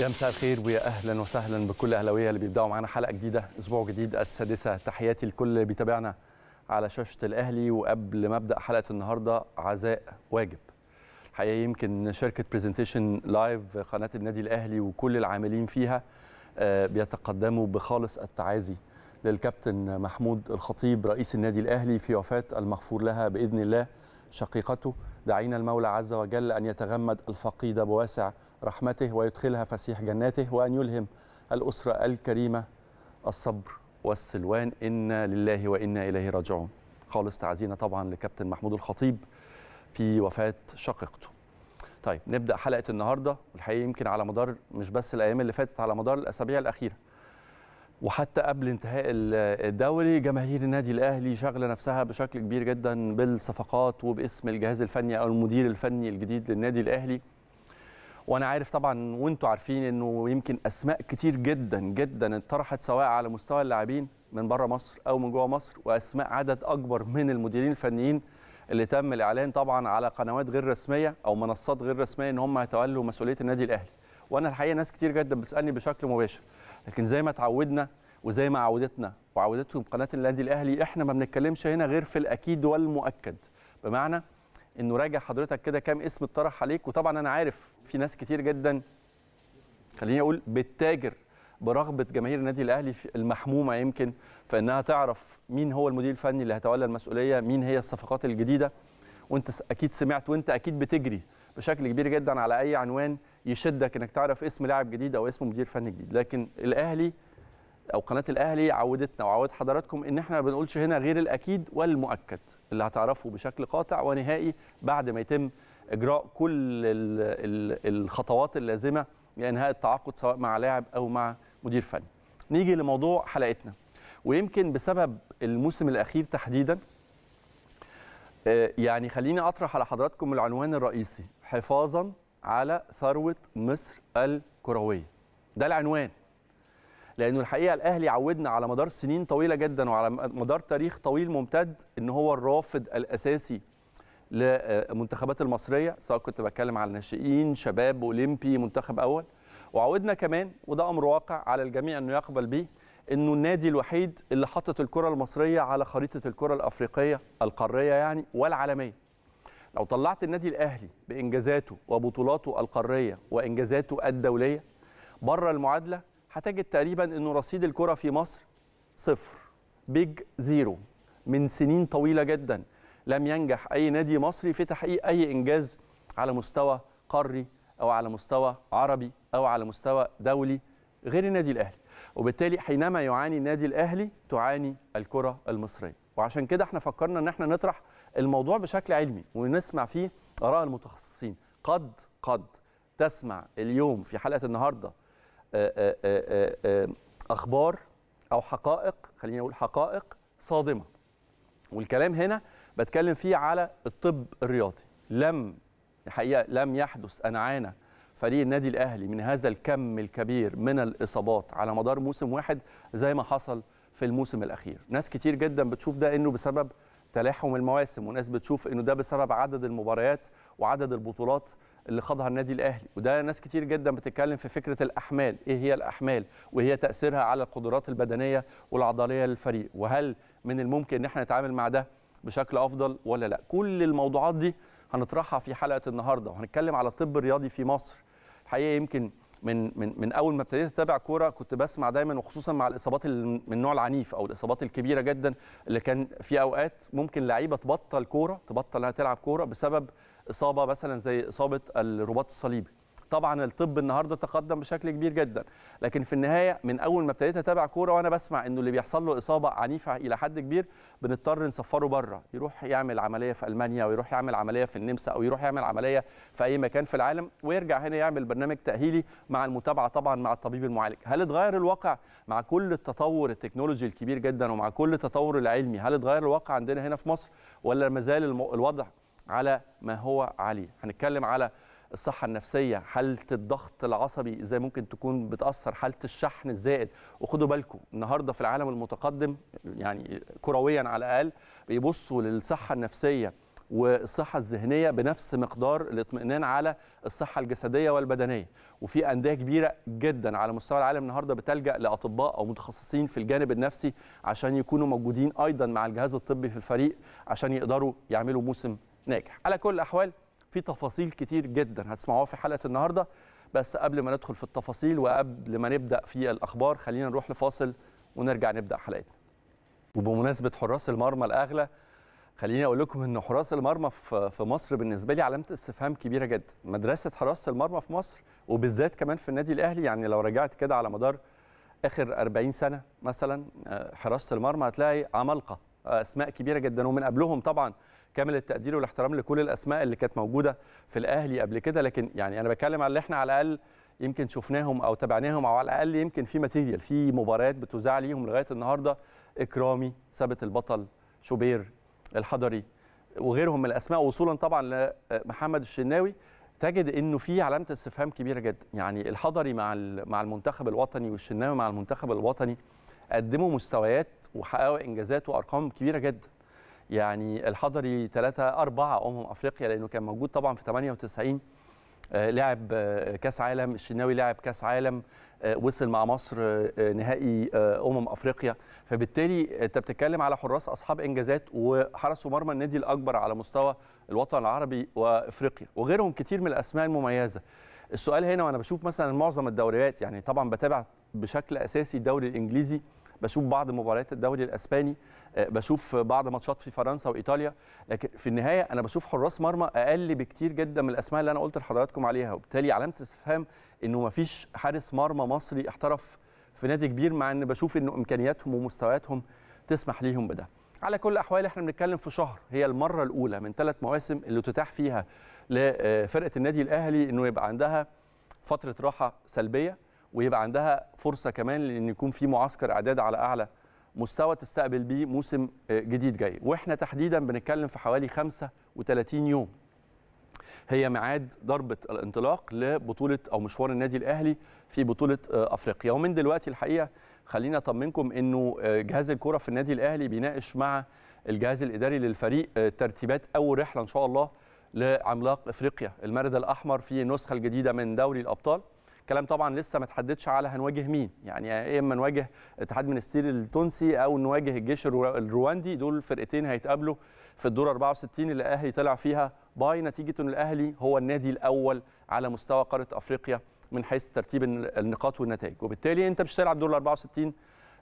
يا مساء الخير ويا اهلا وسهلا بكل اهلاويه اللي بيبداوا معانا حلقه جديده اسبوع جديد السادسه تحياتي لكل اللي بيتابعنا على شاشه الاهلي وقبل ما ابدا حلقه النهارده عزاء واجب الحقيقه يمكن شركه برزنتيشن لايف قناه النادي الاهلي وكل العاملين فيها آه، بيتقدموا بخالص التعازي للكابتن محمود الخطيب رئيس النادي الاهلي في وفاه المغفور لها باذن الله شقيقته دعينا المولى عز وجل أن يتغمد الفقيدة بواسع رحمته ويدخلها فسيح جناته وأن يلهم الأسرة الكريمة الصبر والسلوان إنا لله وإنا إليه راجعون خالص تعزينا طبعا لكابتن محمود الخطيب في وفاة شقيقته طيب نبدأ حلقة النهاردة والحقيقة يمكن على مدار مش بس الأيام اللي فاتت على مدار الأسابيع الأخيرة وحتى قبل انتهاء الدوري جماهير النادي الاهلي شغله نفسها بشكل كبير جدا بالصفقات وباسم الجهاز الفني او المدير الفني الجديد للنادي الاهلي وانا عارف طبعا وانتم عارفين انه يمكن اسماء كتير جدا جدا اتطرحت سواء على مستوى اللاعبين من بره مصر او من جوه مصر واسماء عدد اكبر من المديرين الفنيين اللي تم الاعلان طبعا على قنوات غير رسميه او منصات غير رسميه ان هم هيتولوا مسؤوليه النادي الاهلي وانا الحقيقه ناس كتير جدا بتسالني بشكل مباشر لكن زي ما اتعودنا وزي ما عودتنا وعودتهم قناه النادي الاهلي احنا ما بنتكلمش هنا غير في الاكيد والمؤكد بمعنى انه راجع حضرتك كده كام اسم اتطرح عليك وطبعا انا عارف في ناس كتير جدا خليني اقول بتاجر برغبه جماهير النادي الاهلي المحمومه يمكن فانها تعرف مين هو المدير الفني اللي هيتولى المسؤوليه مين هي الصفقات الجديده وانت اكيد سمعت وانت اكيد بتجري بشكل كبير جدا على اي عنوان يشدك انك تعرف اسم لاعب جديد او اسم مدير فني جديد لكن الاهلي او قناه الاهلي عودتنا وعود حضراتكم ان احنا ما بنقولش هنا غير الاكيد والمؤكد اللي هتعرفه بشكل قاطع ونهائي بعد ما يتم اجراء كل الخطوات اللازمه لانهاء التعاقد سواء مع لاعب او مع مدير فني نيجي لموضوع حلقتنا ويمكن بسبب الموسم الاخير تحديدا آه، يعني خليني اطرح على حضراتكم العنوان الرئيسي حفاظا على ثروه مصر الكرويه ده العنوان لانه الحقيقه الاهلي عودنا على مدار سنين طويله جدا وعلى مدار تاريخ طويل ممتد ان هو الرافد الاساسي للمنتخبات المصريه سواء كنت بتكلم على الناشئين شباب اولمبي منتخب اول وعودنا كمان وده امر واقع على الجميع انه يقبل به انه النادي الوحيد اللي حطت الكره المصريه على خريطه الكره الافريقيه القاريه يعني والعالميه لو طلعت النادي الاهلي بانجازاته وبطولاته القاريه وانجازاته الدوليه بره المعادله هتجد تقريبا انه رصيد الكره في مصر صفر بيج زيرو من سنين طويله جدا لم ينجح اي نادي مصري في تحقيق اي انجاز على مستوى قاري او على مستوى عربي او على مستوى دولي غير النادي الاهلي وبالتالي حينما يعاني النادي الاهلي تعاني الكره المصريه وعشان كده احنا فكرنا ان احنا نطرح الموضوع بشكل علمي ونسمع فيه اراء المتخصصين قد قد تسمع اليوم في حلقه النهارده آه، آه، آه، اخبار او حقائق خليني اقول حقائق صادمه والكلام هنا بتكلم فيه على الطب الرياضي لم الحقيقه لم يحدث انعانه فريق النادي الاهلي من هذا الكم الكبير من الاصابات على مدار موسم واحد زي ما حصل في الموسم الاخير ناس كتير جدا بتشوف ده انه بسبب تلاحم المواسم وناس بتشوف انه ده بسبب عدد المباريات وعدد البطولات اللي خاضها النادي الاهلي وده ناس كتير جدا بتتكلم في فكره الاحمال ايه هي الاحمال وهي تاثيرها على القدرات البدنيه والعضليه للفريق وهل من الممكن ان احنا نتعامل مع ده بشكل افضل ولا لا كل الموضوعات دي هنطرحها في حلقه النهارده وهنتكلم على الطب الرياضي في مصر الحقيقه يمكن من من من اول ما ابتديت اتابع كوره كنت بسمع دايما وخصوصا مع الاصابات من النوع العنيف او الاصابات الكبيره جدا اللي كان في اوقات ممكن لعيبه تبطل كوره تبطل انها تلعب كوره بسبب اصابه مثلا زي اصابه الرباط الصليبي طبعا الطب النهارده تقدم بشكل كبير جدا لكن في النهايه من اول ما ابتديت اتابع كوره وانا بسمع انه اللي بيحصل له اصابه عنيفه الى حد كبير بنضطر نسفره بره يروح يعمل عمليه في المانيا ويروح يعمل عمليه في النمسا او يروح يعمل عمليه في اي مكان في العالم ويرجع هنا يعمل برنامج تاهيلي مع المتابعه طبعا مع الطبيب المعالج هل اتغير الواقع مع كل التطور التكنولوجي الكبير جدا ومع كل التطور العلمي هل اتغير الواقع عندنا هنا في مصر ولا ما زال الوضع على ما هو عليه هنتكلم على الصحه النفسيه حاله الضغط العصبي ازاي ممكن تكون بتاثر حاله الشحن الزائد وخدوا بالكم النهارده في العالم المتقدم يعني كرويا على الاقل بيبصوا للصحه النفسيه والصحة الذهنية بنفس مقدار الاطمئنان على الصحة الجسدية والبدنية وفي أندية كبيرة جدا على مستوى العالم النهاردة بتلجأ لأطباء أو متخصصين في الجانب النفسي عشان يكونوا موجودين أيضا مع الجهاز الطبي في الفريق عشان يقدروا يعملوا موسم ناجح على كل الأحوال في تفاصيل كتير جدا هتسمعوها في حلقه النهارده بس قبل ما ندخل في التفاصيل وقبل ما نبدا في الاخبار خلينا نروح لفاصل ونرجع نبدا حلقتنا وبمناسبه حراس المرمى الاغلى خليني اقول لكم ان حراس المرمى في مصر بالنسبه لي علامه استفهام كبيره جدا مدرسه حراسه المرمى في مصر وبالذات كمان في النادي الاهلي يعني لو رجعت كده على مدار اخر 40 سنه مثلا آه، حراسه المرمى هتلاقي عمالقه آه، اسماء كبيره جدا ومن قبلهم طبعا كامل التقدير والاحترام لكل الاسماء اللي كانت موجوده في الاهلي قبل كده لكن يعني انا بتكلم على اللي احنا على الاقل يمكن شفناهم او تابعناهم او على الاقل يمكن في ماتيريال في مباريات بتذاع ليهم لغايه النهارده اكرامي ثابت البطل شوبير الحضري وغيرهم من الاسماء وصولا طبعا لمحمد الشناوي تجد انه في علامه استفهام كبيره جدا يعني الحضري مع مع المنتخب الوطني والشناوي مع المنتخب الوطني قدموا مستويات وحققوا انجازات وارقام كبيره جدا يعني الحضري ثلاثة أربعة امم افريقيا لانه كان موجود طبعا في 98 آه، لعب آه، كاس عالم الشناوي لعب كاس عالم آه، وصل مع مصر نهائي امم افريقيا فبالتالي انت بتتكلم على حراس اصحاب انجازات وحرس مرمى النادي الاكبر على مستوى الوطن العربي وافريقيا وغيرهم كتير من الاسماء المميزه السؤال هنا وانا بشوف مثلا معظم الدوريات يعني طبعا بتابع بشكل اساسي الدوري الانجليزي بشوف بعض مباريات الدوري الاسباني آه، بشوف بعض ماتشات في فرنسا وايطاليا لكن في النهايه انا بشوف حراس مرمى اقل بكتير جدا من الاسماء اللي انا قلت لحضراتكم عليها وبالتالي علامه استفهام انه ما فيش حارس مرمى مصري احترف في نادي كبير مع ان بشوف انه امكانياتهم ومستوياتهم تسمح ليهم بده على كل الاحوال احنا بنتكلم في شهر هي المره الاولى من ثلاث مواسم اللي تتاح فيها لفرقه النادي الاهلي انه يبقى عندها فتره راحه سلبيه ويبقى عندها فرصه كمان لان يكون في معسكر اعداد على اعلى مستوى تستقبل بيه موسم آه، جديد جاي واحنا تحديدا بنتكلم في حوالي 35 يوم هي ميعاد ضربه الانطلاق لبطوله او مشوار النادي الاهلي في بطوله آه، افريقيا ومن دلوقتي الحقيقه خلينا اطمنكم انه آه، جهاز الكره في النادي الاهلي بيناقش مع الجهاز الاداري للفريق ترتيبات اول رحله ان شاء الله لعملاق افريقيا المارد الاحمر في النسخه الجديده من دوري الابطال كلام طبعا لسه ما تحددش على هنواجه مين يعني يا اما نواجه اتحاد منستيري التونسي او نواجه الجيش الرواندي دول فرقتين هيتقابلوا في الدور 64 اللي الاهلي طلع فيها باي نتيجه ان الاهلي هو النادي الاول على مستوى قاره افريقيا من حيث ترتيب النقاط والنتائج وبالتالي انت مش هتلعب دور 64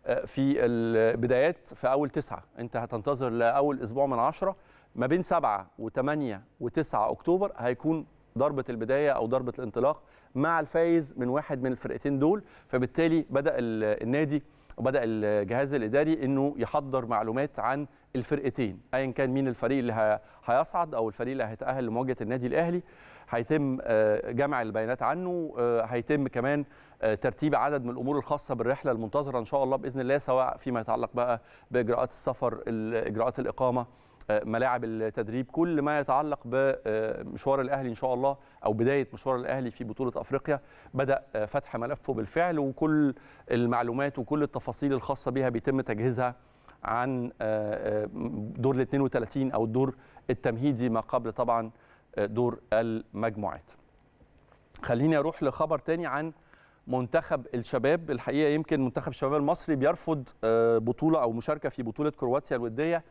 آه، في البدايات في اول تسعه انت هتنتظر لاول اسبوع من عشره ما بين 7 و8 و9 اكتوبر هيكون ضربه البدايه او ضربه الانطلاق مع الفايز من واحد من الفرقتين دول فبالتالي بدا النادي وبدا الجهاز الاداري انه يحضر معلومات عن الفرقتين ايا كان مين الفريق اللي هيصعد او الفريق اللي هيتاهل لمواجهه النادي الاهلي هيتم آه، جمع البيانات عنه آه، هيتم كمان آه، ترتيب عدد من الامور الخاصه بالرحله المنتظره ان شاء الله باذن الله سواء فيما يتعلق بقى باجراءات السفر اجراءات الاقامه ملاعب التدريب كل ما يتعلق بمشوار آه، الاهلي ان شاء الله او بدايه مشوار الاهلي في بطوله افريقيا بدا آه، فتح ملفه بالفعل وكل المعلومات وكل التفاصيل الخاصه بها بيتم تجهيزها عن آه، دور ال 32 او الدور التمهيدي ما قبل طبعا دور المجموعات. خليني اروح لخبر تاني عن منتخب الشباب الحقيقه يمكن منتخب الشباب المصري بيرفض بطوله او مشاركه في بطوله كرواتيا الوديه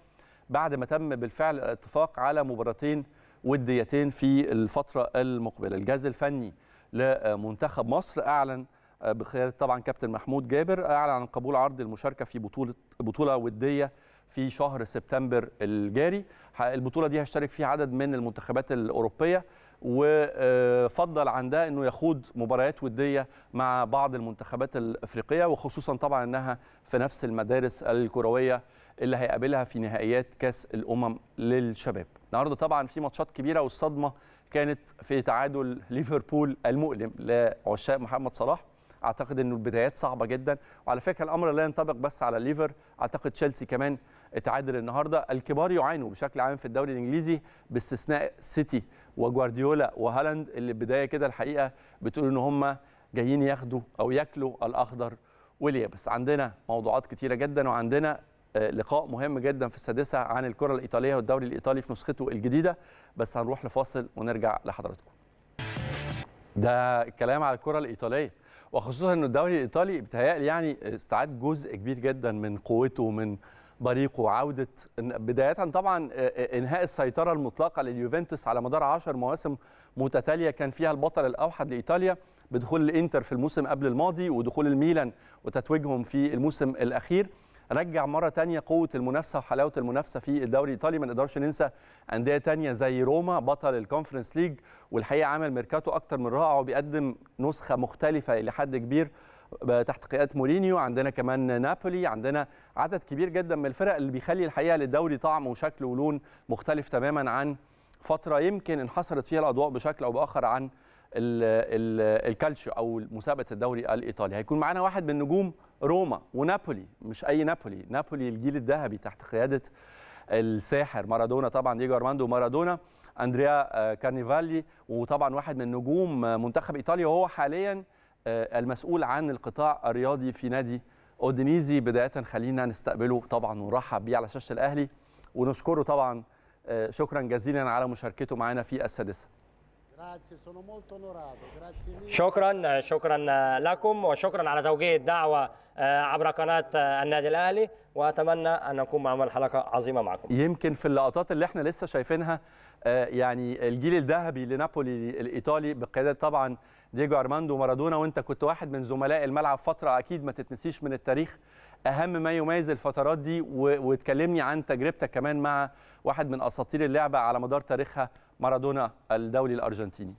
بعد ما تم بالفعل الاتفاق على مباراتين وديتين في الفترة المقبلة الجهاز الفني لمنتخب مصر أعلن آه، بقيادة طبعا كابتن محمود جابر أعلن عن قبول عرض المشاركة في بطولة بطولة ودية في شهر سبتمبر الجاري البطولة دي هيشترك فيها عدد من المنتخبات الأوروبية وفضل عن ده انه يخوض مباريات وديه مع بعض المنتخبات الافريقيه وخصوصا طبعا انها في نفس المدارس الكرويه اللي هيقابلها في نهائيات كاس الامم للشباب النهارده طبعا في ماتشات كبيره والصدمه كانت في تعادل ليفربول المؤلم لعشاق محمد صلاح اعتقد انه البدايات صعبه جدا وعلى فكره الامر لا ينطبق بس على الليفر اعتقد تشيلسي كمان اتعادل النهارده الكبار يعانوا بشكل عام في الدوري الانجليزي باستثناء سيتي وجوارديولا وهالاند اللي البدايه كده الحقيقه بتقول ان هم جايين ياخدوا او ياكلوا الاخضر واليابس عندنا موضوعات كتيره جدا وعندنا آه، لقاء مهم جدا في السادسة عن الكرة الإيطالية والدوري الإيطالي في نسخته الجديدة بس هنروح لفاصل ونرجع لحضراتكم ده الكلام على الكرة الإيطالية وخصوصا أن الدوري الإيطالي بيتهيألي يعني استعاد جزء كبير جدا من قوته من بريقه وعودة بداية طبعا آه، آه، إنهاء السيطرة المطلقة لليوفنتوس على مدار 10 مواسم متتالية كان فيها البطل الأوحد لإيطاليا بدخول الإنتر في الموسم قبل الماضي ودخول الميلان وتتويجهم في الموسم الأخير رجع مره ثانيه قوه المنافسه وحلاوه المنافسه في الدوري الايطالي ما نقدرش ننسى انديه ثانيه زي روما بطل الكونفرنس ليج والحقيقه عمل ميركاتو اكتر من رائع وبيقدم نسخه مختلفه الى حد كبير تحت قياده مورينيو عندنا كمان نابولي عندنا عدد كبير جدا من الفرق اللي بيخلي الحقيقه للدوري طعم وشكل ولون مختلف تماما عن فتره يمكن انحصرت فيها الاضواء بشكل او باخر عن الكالتشيو او مسابقه الدوري الايطالي هيكون معانا واحد من نجوم روما ونابولي مش اي نابولي نابولي الجيل الذهبي تحت قياده الساحر مارادونا طبعا ديجو ارماندو مارادونا اندريا آه، كارنيفالي وطبعا واحد من نجوم آه، منتخب ايطاليا وهو حاليا آه، المسؤول عن القطاع الرياضي في نادي اودينيزي بدايه خلينا نستقبله طبعا ونرحب بيه على شاشه الاهلي ونشكره طبعا شكرا جزيلا على مشاركته معنا في السادسه شكرا شكرا لكم وشكرا على توجيه الدعوة آه، عبر قناة النادي الأهلي وأتمنى أن نكون عمل حلقة عظيمة معكم يمكن في اللقطات اللي احنا لسه شايفينها آه، يعني الجيل الذهبي لنابولي الإيطالي بقيادة طبعا ديجو أرماندو مارادونا وأنت كنت واحد من زملاء الملعب فترة أكيد ما تتنسيش من التاريخ اهم ما يميز الفترات دي وتكلمني عن تجربتك كمان مع واحد من اساطير اللعبه على مدار تاريخها مارادونا الدولي الأرجنتيني؟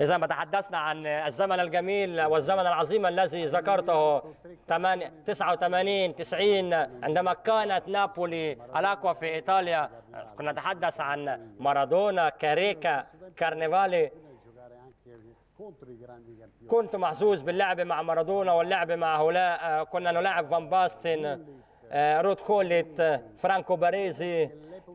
إذا ما تحدثنا عن الزمن الجميل والزمن العظيم الذي ذكرته 89 90 عندما كانت نابولي الأقوى في إيطاليا كنا نتحدث عن مارادونا كاريكا كارنيفالي كنت محظوظ باللعب مع مارادونا واللعب مع هؤلاء كنا نلاعب فان باستن آه، رود خولت آه، فرانكو باريزي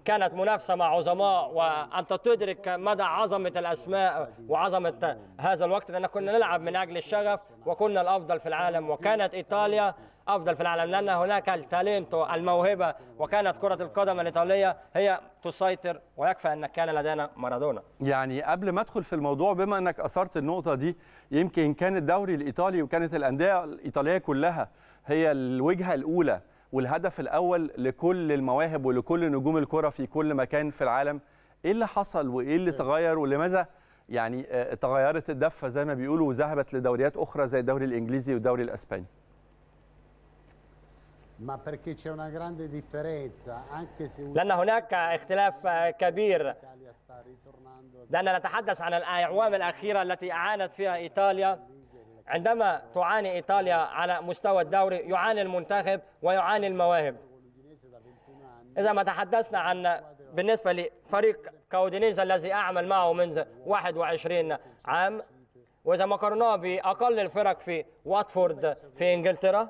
كانت منافسه مع عظماء وانت تدرك مدى عظمه الاسماء وعظمه هذا الوقت لان كنا نلعب من اجل الشغف وكنا الافضل في العالم وكانت ايطاليا افضل في العالم لان هناك التالنت الموهبه وكانت كره القدم الايطاليه هي تسيطر ويكفى ان كان لدينا مارادونا يعني قبل ما ادخل في الموضوع بما انك اثرت النقطه دي يمكن كان الدوري الايطالي وكانت الانديه الايطاليه كلها هي الوجهه الاولى والهدف الاول لكل المواهب ولكل نجوم الكره في كل مكان في العالم ايه اللي حصل وايه اللي تغير ولماذا يعني آه، تغيرت الدفه زي ما بيقولوا وذهبت لدوريات اخرى زي الدوري الانجليزي والدوري الاسباني لأن هناك اختلاف آه، كبير لأننا نتحدث عن الأعوام الأخيرة التي أعانت فيها إيطاليا عندما تعاني إيطاليا على مستوى الدوري يعاني المنتخب ويعاني المواهب إذا ما تحدثنا عن بالنسبة لفريق كاودينيزا الذي أعمل معه منذ 21 عام وإذا ما قارناه بأقل الفرق في واتفورد في إنجلترا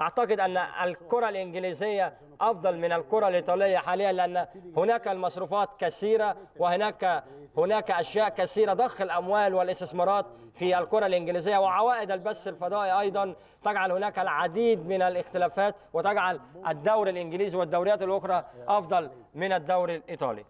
اعتقد ان الكره الانجليزيه افضل من الكره الايطاليه حاليا لان هناك المصروفات كثيره وهناك هناك اشياء كثيره ضخ الاموال والاستثمارات في الكره الانجليزيه وعوائد البث الفضائي ايضا تجعل هناك العديد من الاختلافات وتجعل الدوري الانجليزي والدوريات الاخرى افضل من الدوري الايطالي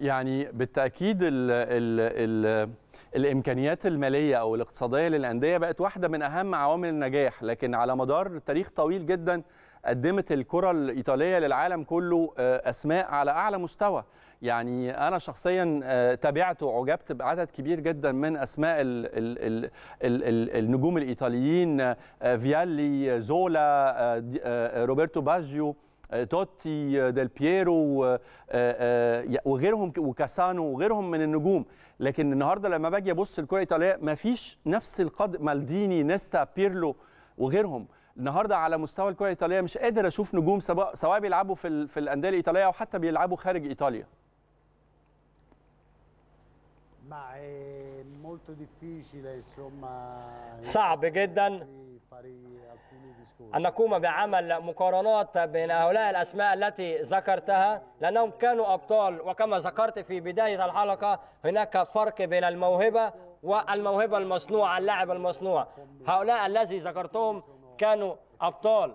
يعني بالتاكيد ال ال ال الامكانيات الماليه او الاقتصاديه للانديه بقت واحده من اهم عوامل النجاح لكن على مدار تاريخ طويل جدا قدمت الكره الايطاليه للعالم كله آه، اسماء على اعلى مستوى يعني انا شخصيا آه، تابعت وعجبت بعدد كبير جدا من اسماء الـ الـ الـ الـ النجوم الايطاليين آه، فيالي زولا روبرتو باجيو آه، توتي آه، ديل بييرو آه، وغيرهم وكاسانو وغيرهم من النجوم لكن النهارده لما باجي ابص الكره الايطاليه ما فيش نفس القدر مالديني نيستا بيرلو وغيرهم النهارده على مستوى الكره الايطاليه مش قادر اشوف نجوم سواء بيلعبوا في في الانديه الايطاليه او حتى بيلعبوا خارج ايطاليا صعب جدا أن نقوم بعمل مقارنات بين هؤلاء الأسماء التي ذكرتها لأنهم كانوا أبطال وكما ذكرت في بداية الحلقة هناك فرق بين الموهبة والموهبة المصنوعة اللاعب المصنوع هؤلاء الذي ذكرتهم كانوا أبطال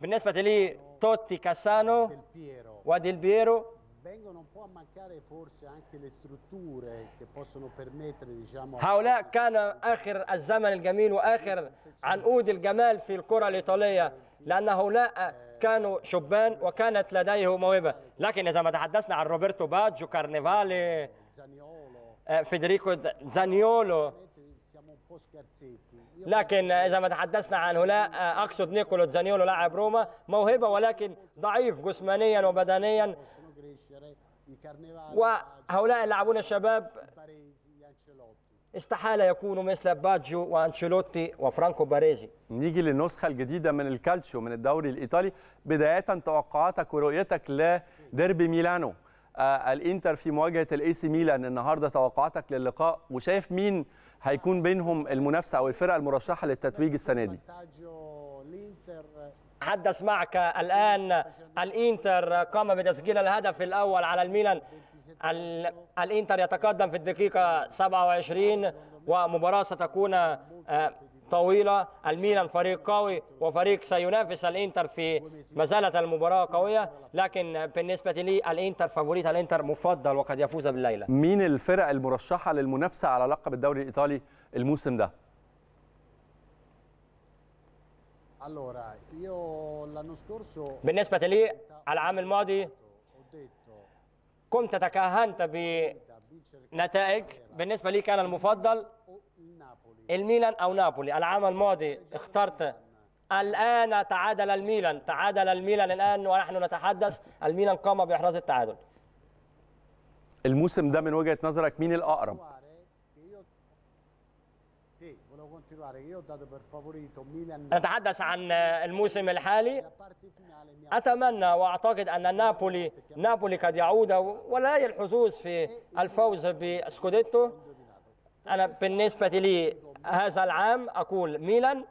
بالنسبة لي توتي كاسانو وديل بيرو vengono un po' a mancare forse anche le strutture che possono permettere diciamo هؤلاء كان اخر الزمن الجميل واخر عنقود الجمال في الكره الايطاليه لان هؤلاء كانوا شبان وكانت لديه موهبه لكن اذا ما تحدثنا عن روبرتو باجو كارنيفالي آه، فيدريكو زانيولو لكن إذا ما تحدثنا عن هؤلاء آه، أقصد نيكولو زانيولو لاعب روما موهبة ولكن ضعيف جسمانيا وبدنيا وهؤلاء اللاعبون الشباب استحالة يكونوا مثل باجيو وانشيلوتي وفرانكو باريزي نيجي للنسخة الجديدة من الكالتشيو من الدوري الإيطالي بداية توقعاتك ورؤيتك لديربي ميلانو آه الانتر في مواجهة الاي سي ميلان النهاردة توقعاتك للقاء وشايف مين هيكون بينهم المنافسة أو الفرقة المرشحة للتتويج السنة دي حدث معك الآن الإنتر قام بتسجيل الهدف الأول على الميلان الإنتر يتقدم في الدقيقة 27 ومباراة ستكون آه، طويلة الميلان فريق قوي وفريق سينافس الإنتر في ما زالت المباراة قوية لكن بالنسبة لي الإنتر فافوريت الإنتر مفضل وقد يفوز بالليلة مين الفرق المرشحة للمنافسة على لقب الدوري الإيطالي الموسم ده؟ بالنسبة لي العام الماضي كنت تكهنت بنتائج بالنسبة لي كان المفضل الميلان أو نابولي العام الماضي اخترت الآن تعادل الميلان تعادل الميلان الآن ونحن نتحدث الميلان قام بإحراز التعادل الموسم ده من وجهة نظرك مين الأقرب نتحدث عن آه، الموسم الحالي. أتمنى وأعتقد أن نابولي نابولي قد يعود ولا الحظوظ في الفوز بسكوديتو. أنا بالنسبة لي هذا العام أقول ميلان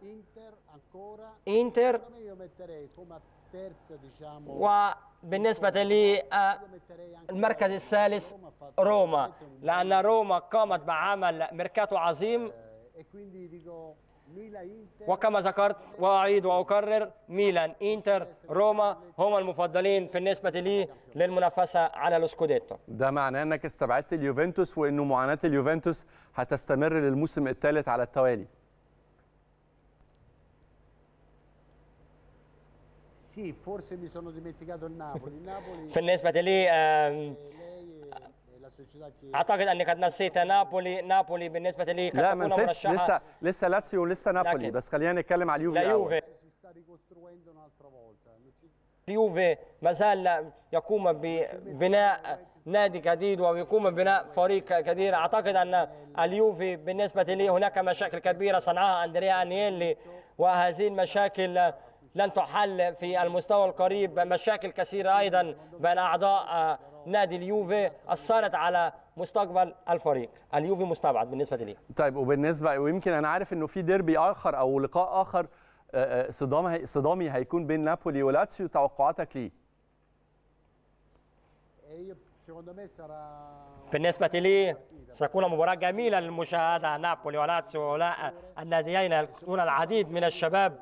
إنتر وبالنسبة لي آه، المركز الثالث روما لأن روما قامت بعمل ميركاتو عظيم eh. وكما ذكرت واعيد واكرر ميلان انتر روما هم المفضلين بالنسبه لي للمنافسه على الاسكوديتو ده معناه انك استبعدت اليوفنتوس وانه معاناه اليوفنتوس هتستمر للموسم الثالث على التوالي بالنسبه لي اعتقد انك قد نسيت نابولي نابولي بالنسبه لي قد لا ما نسيتش لسه لسه لاتسيو ولسه نابولي بس خلينا نتكلم على اليوفي اليوفي اليوفي ما زال يقوم ببناء نادي جديد ويقوم ببناء فريق كبير اعتقد ان اليوفي بالنسبه لي هناك مشاكل كبيره صنعها اندريا انيلي وهذه المشاكل لن تحل في المستوى القريب مشاكل كثيره ايضا بين اعضاء نادي اليوفي اثرت على مستقبل الفريق اليوفي مستبعد بالنسبه لي طيب وبالنسبه ويمكن انا عارف انه في ديربي اخر او لقاء اخر آه، آه، صدام صدامي هيكون بين نابولي ولاتسيو توقعاتك ليه بالنسبة لي ستكون مباراة جميلة للمشاهدة نابولي ولاتسيو ولا الناديين يلقون العديد من الشباب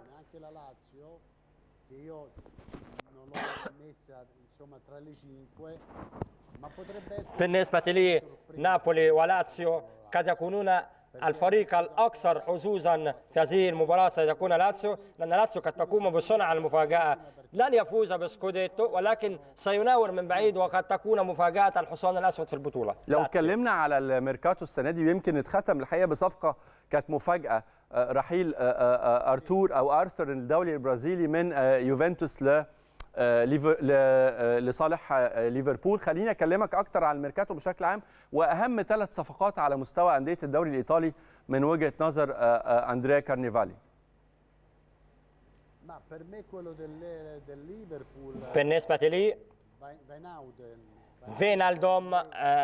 بالنسبة لي نابولي ولاتسيو قد يكونون الفريق الأكثر حظوظا في هذه المباراة سيكون لاتسيو لأن لاتسيو قد تقوم بصنع المفاجأة لن يفوز بسكوديتو ولكن سيناور من بعيد وقد تكون مفاجأة الحصان الأسود في البطولة لو اتكلمنا على الميركاتو السنة دي ويمكن اتختم الحقيقة بصفقة كانت مفاجأة رحيل أرتور أو أرثر الدولي البرازيلي من يوفنتوس ل آه، آه، لصالح آه، ليفربول خليني اكلمك اكتر عن الميركاتو بشكل عام واهم ثلاث صفقات على مستوى انديه الدوري الايطالي من وجهه نظر اندريا كارنيفالي بالنسبه لي فينالدوم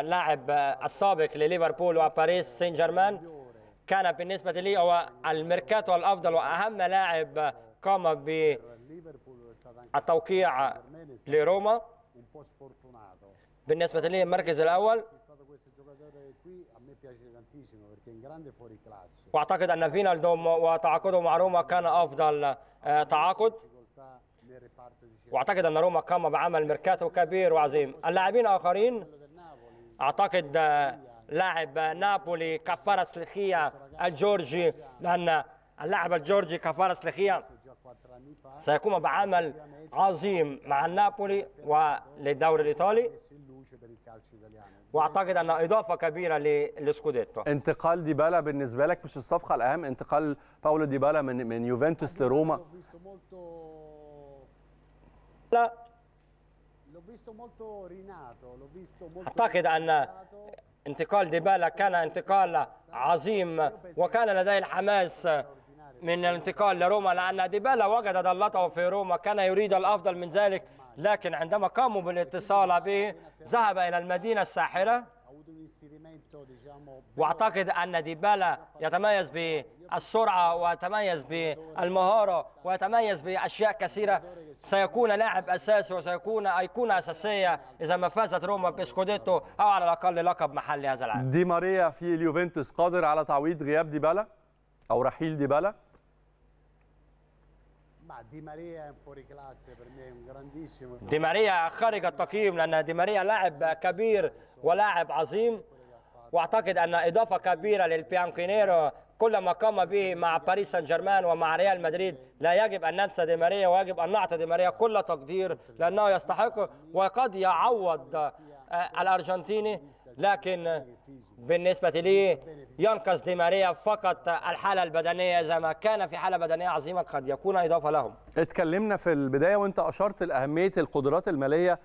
لاعب السابق لليفربول وباريس سان جيرمان كان بالنسبه لي هو الميركاتو الافضل واهم لاعب قام ب التوقيع لروما بالنسبة لي المركز الأول وأعتقد أن فينالدوم وتعاقده مع روما كان أفضل تعاقد وأعتقد أن روما قام بعمل ميركاتو كبير وعظيم اللاعبين الآخرين أعتقد لاعب نابولي كفارة سلخية الجورجي لأن اللاعب الجورجي كفارة سلخية سيقوم بعمل عظيم مع النابولي وللدوري الايطالي واعتقد ان اضافه كبيره للسكوديتو انتقال ديبالا بالنسبه لك مش الصفقه الاهم انتقال باولو ديبالا من من يوفنتوس لروما لا اعتقد ان انتقال ديبالا كان انتقال عظيم وكان لديه الحماس من الانتقال لروما لأن ديبالا وجد ضلته في روما كان يريد الأفضل من ذلك لكن عندما قاموا بالاتصال به ذهب إلى المدينة الساحرة واعتقد ان ديبالا يتميز بالسرعه ويتميز بالمهاره ويتميز باشياء كثيره سيكون لاعب اساسي وسيكون ايقونه اساسيه اذا ما فازت روما بسكوديتو او على الاقل لقب محلي هذا العام دي ماريا في اليوفنتوس قادر على تعويض غياب ديبالا او رحيل ديبالا دي ماريا خارج التقييم لأن دي ماريا لاعب كبير ولاعب عظيم واعتقد ان اضافه كبيره للبيانكينيرو كل ما قام به مع باريس سان جيرمان ومع ريال مدريد لا يجب ان ننسى دي ماريا ويجب ان نعطي دي ماريا كل تقدير لانه يستحق وقد يعوض الارجنتيني لكن بالنسبة لي ينقص دي ماريا فقط الحالة البدنية إذا ما كان في حالة بدنية عظيمة قد يكون إضافة لهم اتكلمنا في البداية وانت أشرت لأهمية القدرات المالية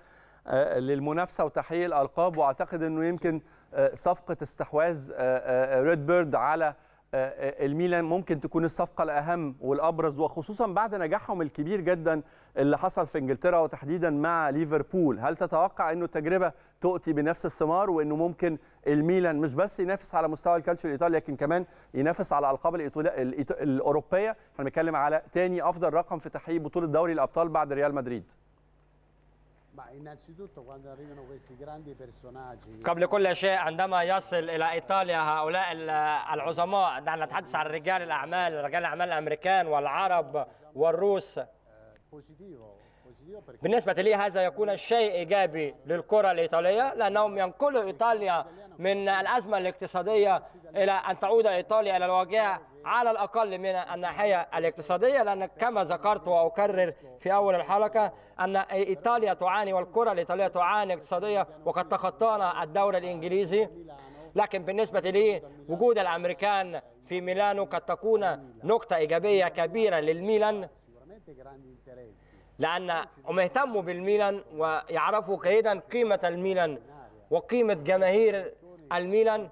آه، للمنافسة وتحقيق الألقاب وأعتقد أنه يمكن آه، صفقة استحواذ آه، ريد بيرد على آه، آه، الميلان ممكن تكون الصفقه الاهم والابرز وخصوصا بعد نجاحهم الكبير جدا اللي حصل في انجلترا وتحديدا مع ليفربول هل تتوقع انه التجربه تؤتي بنفس الثمار وانه ممكن الميلان مش بس ينافس على مستوى الكالتشيو الايطالي لكن كمان ينافس على الالقاب الاوروبيه احنا بنتكلم على تاني افضل رقم في تحقيق بطوله دوري الابطال بعد ريال مدريد قبل كل شيء عندما يصل إلى إيطاليا هؤلاء العظماء دعنا نتحدث عن رجال الأعمال رجال الأعمال الأمريكان والعرب والروس بالنسبة لي هذا يكون شيء إيجابي للكرة الإيطالية لأنهم ينقلوا إيطاليا من الأزمة الاقتصادية إلى أن تعود إيطاليا إلى الواجهة على الأقل من الناحية الاقتصادية لأن كما ذكرت وأكرر في أول الحلقة أن إيطاليا تعاني والكرة الإيطالية تعاني اقتصادية وقد تخطانا الدوري الإنجليزي لكن بالنسبة لي وجود الأمريكان في ميلانو قد تكون نقطة إيجابية كبيرة للميلان لأنهم يهتموا بالميلان ويعرفوا جيدا قيمة الميلان وقيمة جماهير الميلان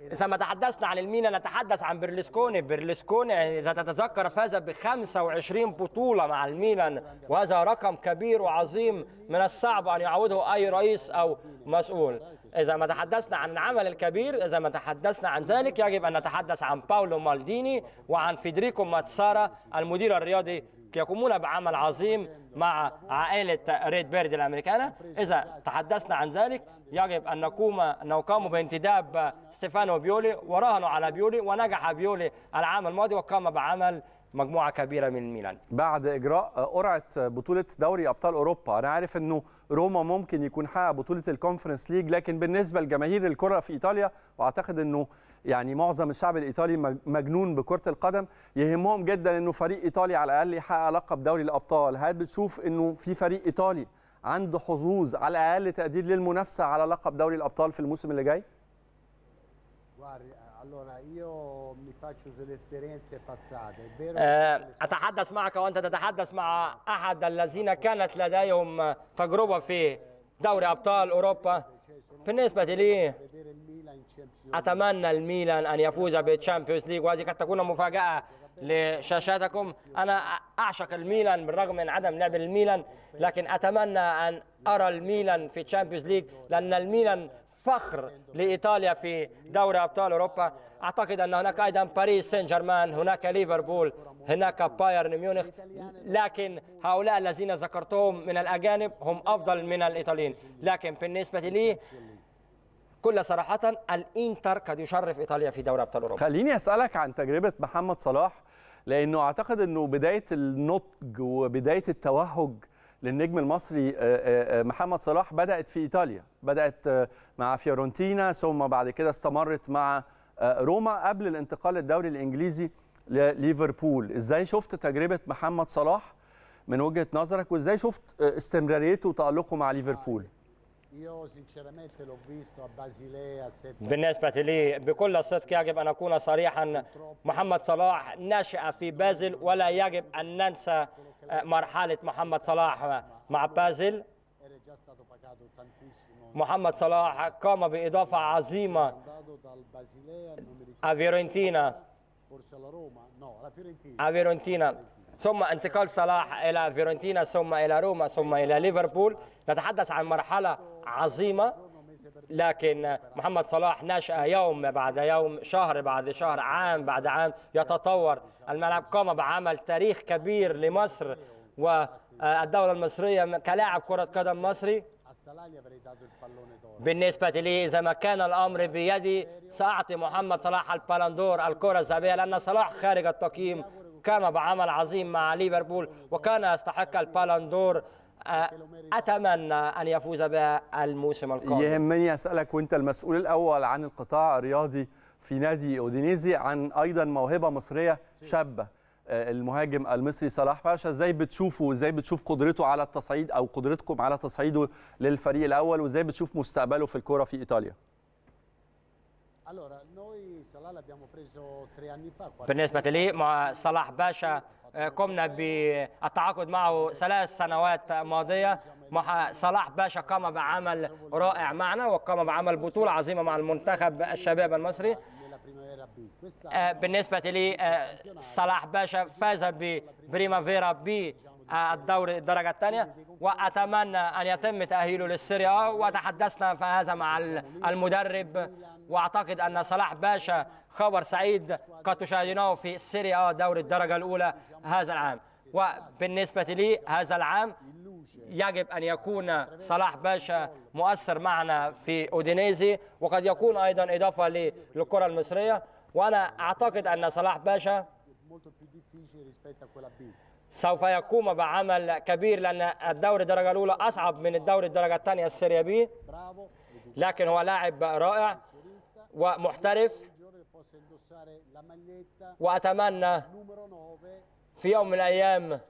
إيه إذا ما تحدثنا عن المينا نتحدث عن برلسكوني برلسكوني إذا تتذكر فاز ب 25 بطولة مع الميلان وهذا رقم كبير وعظيم من الصعب أن يعوضه أي رئيس أو مسؤول إذا ما تحدثنا عن العمل الكبير إذا ما تحدثنا عن ذلك يجب أن نتحدث عن باولو مالديني وعن فيدريكو ماتسارا المدير الرياضي يقومون بعمل عظيم مع عائلة ريد بيرد الأمريكانة إذا تحدثنا عن ذلك يجب أن نقوم نقوم بانتداب ستيفانو بيولي وراهنوا على بيولي ونجح بيولي العام الماضي وقام بعمل مجموعه كبيره من ميلان بعد اجراء آه، قرعه بطوله دوري ابطال اوروبا انا عارف انه روما ممكن يكون حقق بطوله الكونفرنس ليج لكن بالنسبه لجماهير الكره في ايطاليا واعتقد انه يعني معظم الشعب الايطالي مجنون بكره القدم يهمهم جدا انه فريق ايطالي على الاقل يحقق لقب دوري الابطال هل بتشوف انه في فريق ايطالي عنده حظوظ على الاقل تقدير للمنافسه على لقب دوري الابطال في الموسم اللي جاي Guardi, allora io mi faccio delle esperienze passate. أتحدث معك وأنت تتحدث مع أحد الذين كانت لديهم تجربة في دوري أبطال أوروبا بالنسبة لي أتمنى الميلان أن يفوز بالتشامبيونز ليج وهذه قد تكون مفاجأة لشاشاتكم أنا أعشق الميلان بالرغم من عدم لعب الميلان لكن أتمنى أن أرى الميلان في تشامبيونز ليج لأن الميلان فخر لإيطاليا في دوري أبطال أوروبا أعتقد أن هناك أيضا باريس سان جيرمان هناك ليفربول هناك بايرن ميونخ لكن هؤلاء الذين ذكرتهم من الأجانب هم أفضل من الإيطاليين لكن بالنسبة لي كل صراحة الإنتر قد يشرف إيطاليا في دوري أبطال أوروبا خليني أسألك عن تجربة محمد صلاح لأنه أعتقد أنه بداية النضج وبداية التوهج للنجم المصري آه، آه، آه، محمد صلاح بدات في ايطاليا بدات مع فيورنتينا ثم بعد كده استمرت مع روما قبل الانتقال للدوري الانجليزي لليفربول ازاي شفت تجربه محمد صلاح من وجهه نظرك وازاي شفت استمراريته وتالقه مع ليفربول Io sinceramente l'ho visto a Basilea بالنسبة لي بكل الصدق يجب أن أكون صريحا محمد صلاح نشأ في بازل ولا يجب أن ننسى آه، مرحلة محمد صلاح مع بازل محمد صلاح قام بإضافة عظيمة أفيرنتينا أفيرنتينا ثم انتقال صلاح إلى فيرنتينا ثم إلى روما ثم إلى ليفربول نتحدث عن مرحلة عظيمة لكن محمد صلاح نشأ يوم بعد يوم شهر بعد شهر عام بعد عام يتطور الملعب قام بعمل تاريخ كبير لمصر والدولة آه، المصرية كلاعب كرة قدم مصري بالنسبة لي إذا ما كان الأمر بيدي سأعطي محمد صلاح البالندور الكرة الذهبية لأن صلاح خارج التقييم قام بعمل عظيم مع ليفربول وكان يستحق البالندور اتمنى ان يفوز بها الموسم القادم يهمني اسالك وانت المسؤول الاول عن القطاع الرياضي في نادي اودينيزي عن ايضا موهبه مصريه شابه المهاجم المصري صلاح باشا ازاي بتشوفه وازاي بتشوف قدرته على التصعيد او قدرتكم على تصعيده للفريق الاول وازاي بتشوف مستقبله في الكره في ايطاليا بالنسبه لي مع صلاح باشا قمنا بالتعاقد معه ثلاث سنوات ماضية صلاح باشا قام بعمل رائع معنا وقام بعمل بطولة عظيمة مع المنتخب الشباب المصري آه، بالنسبة لي آه، صلاح باشا فاز ببريمافيرا بي آه، الدوري الدرجة الثانية وأتمنى أن يتم تأهيله للسيريا وتحدثنا في هذا مع المدرب وأعتقد أن صلاح باشا خبر سعيد قد تشاهدونه في سيريا آه دوري الدرجة الأولى هذا العام وبالنسبة لي هذا العام يجب أن يكون صلاح باشا مؤثر معنا في أودينيزي وقد يكون أيضا إضافة للكرة المصرية وأنا أعتقد أن صلاح باشا سوف يقوم بعمل كبير لأن الدوري الدرجة الأولى أصعب من الدوري الدرجة الثانية السيريا بي لكن هو لاعب رائع ومحترف وأتمنى في يوم من الأيام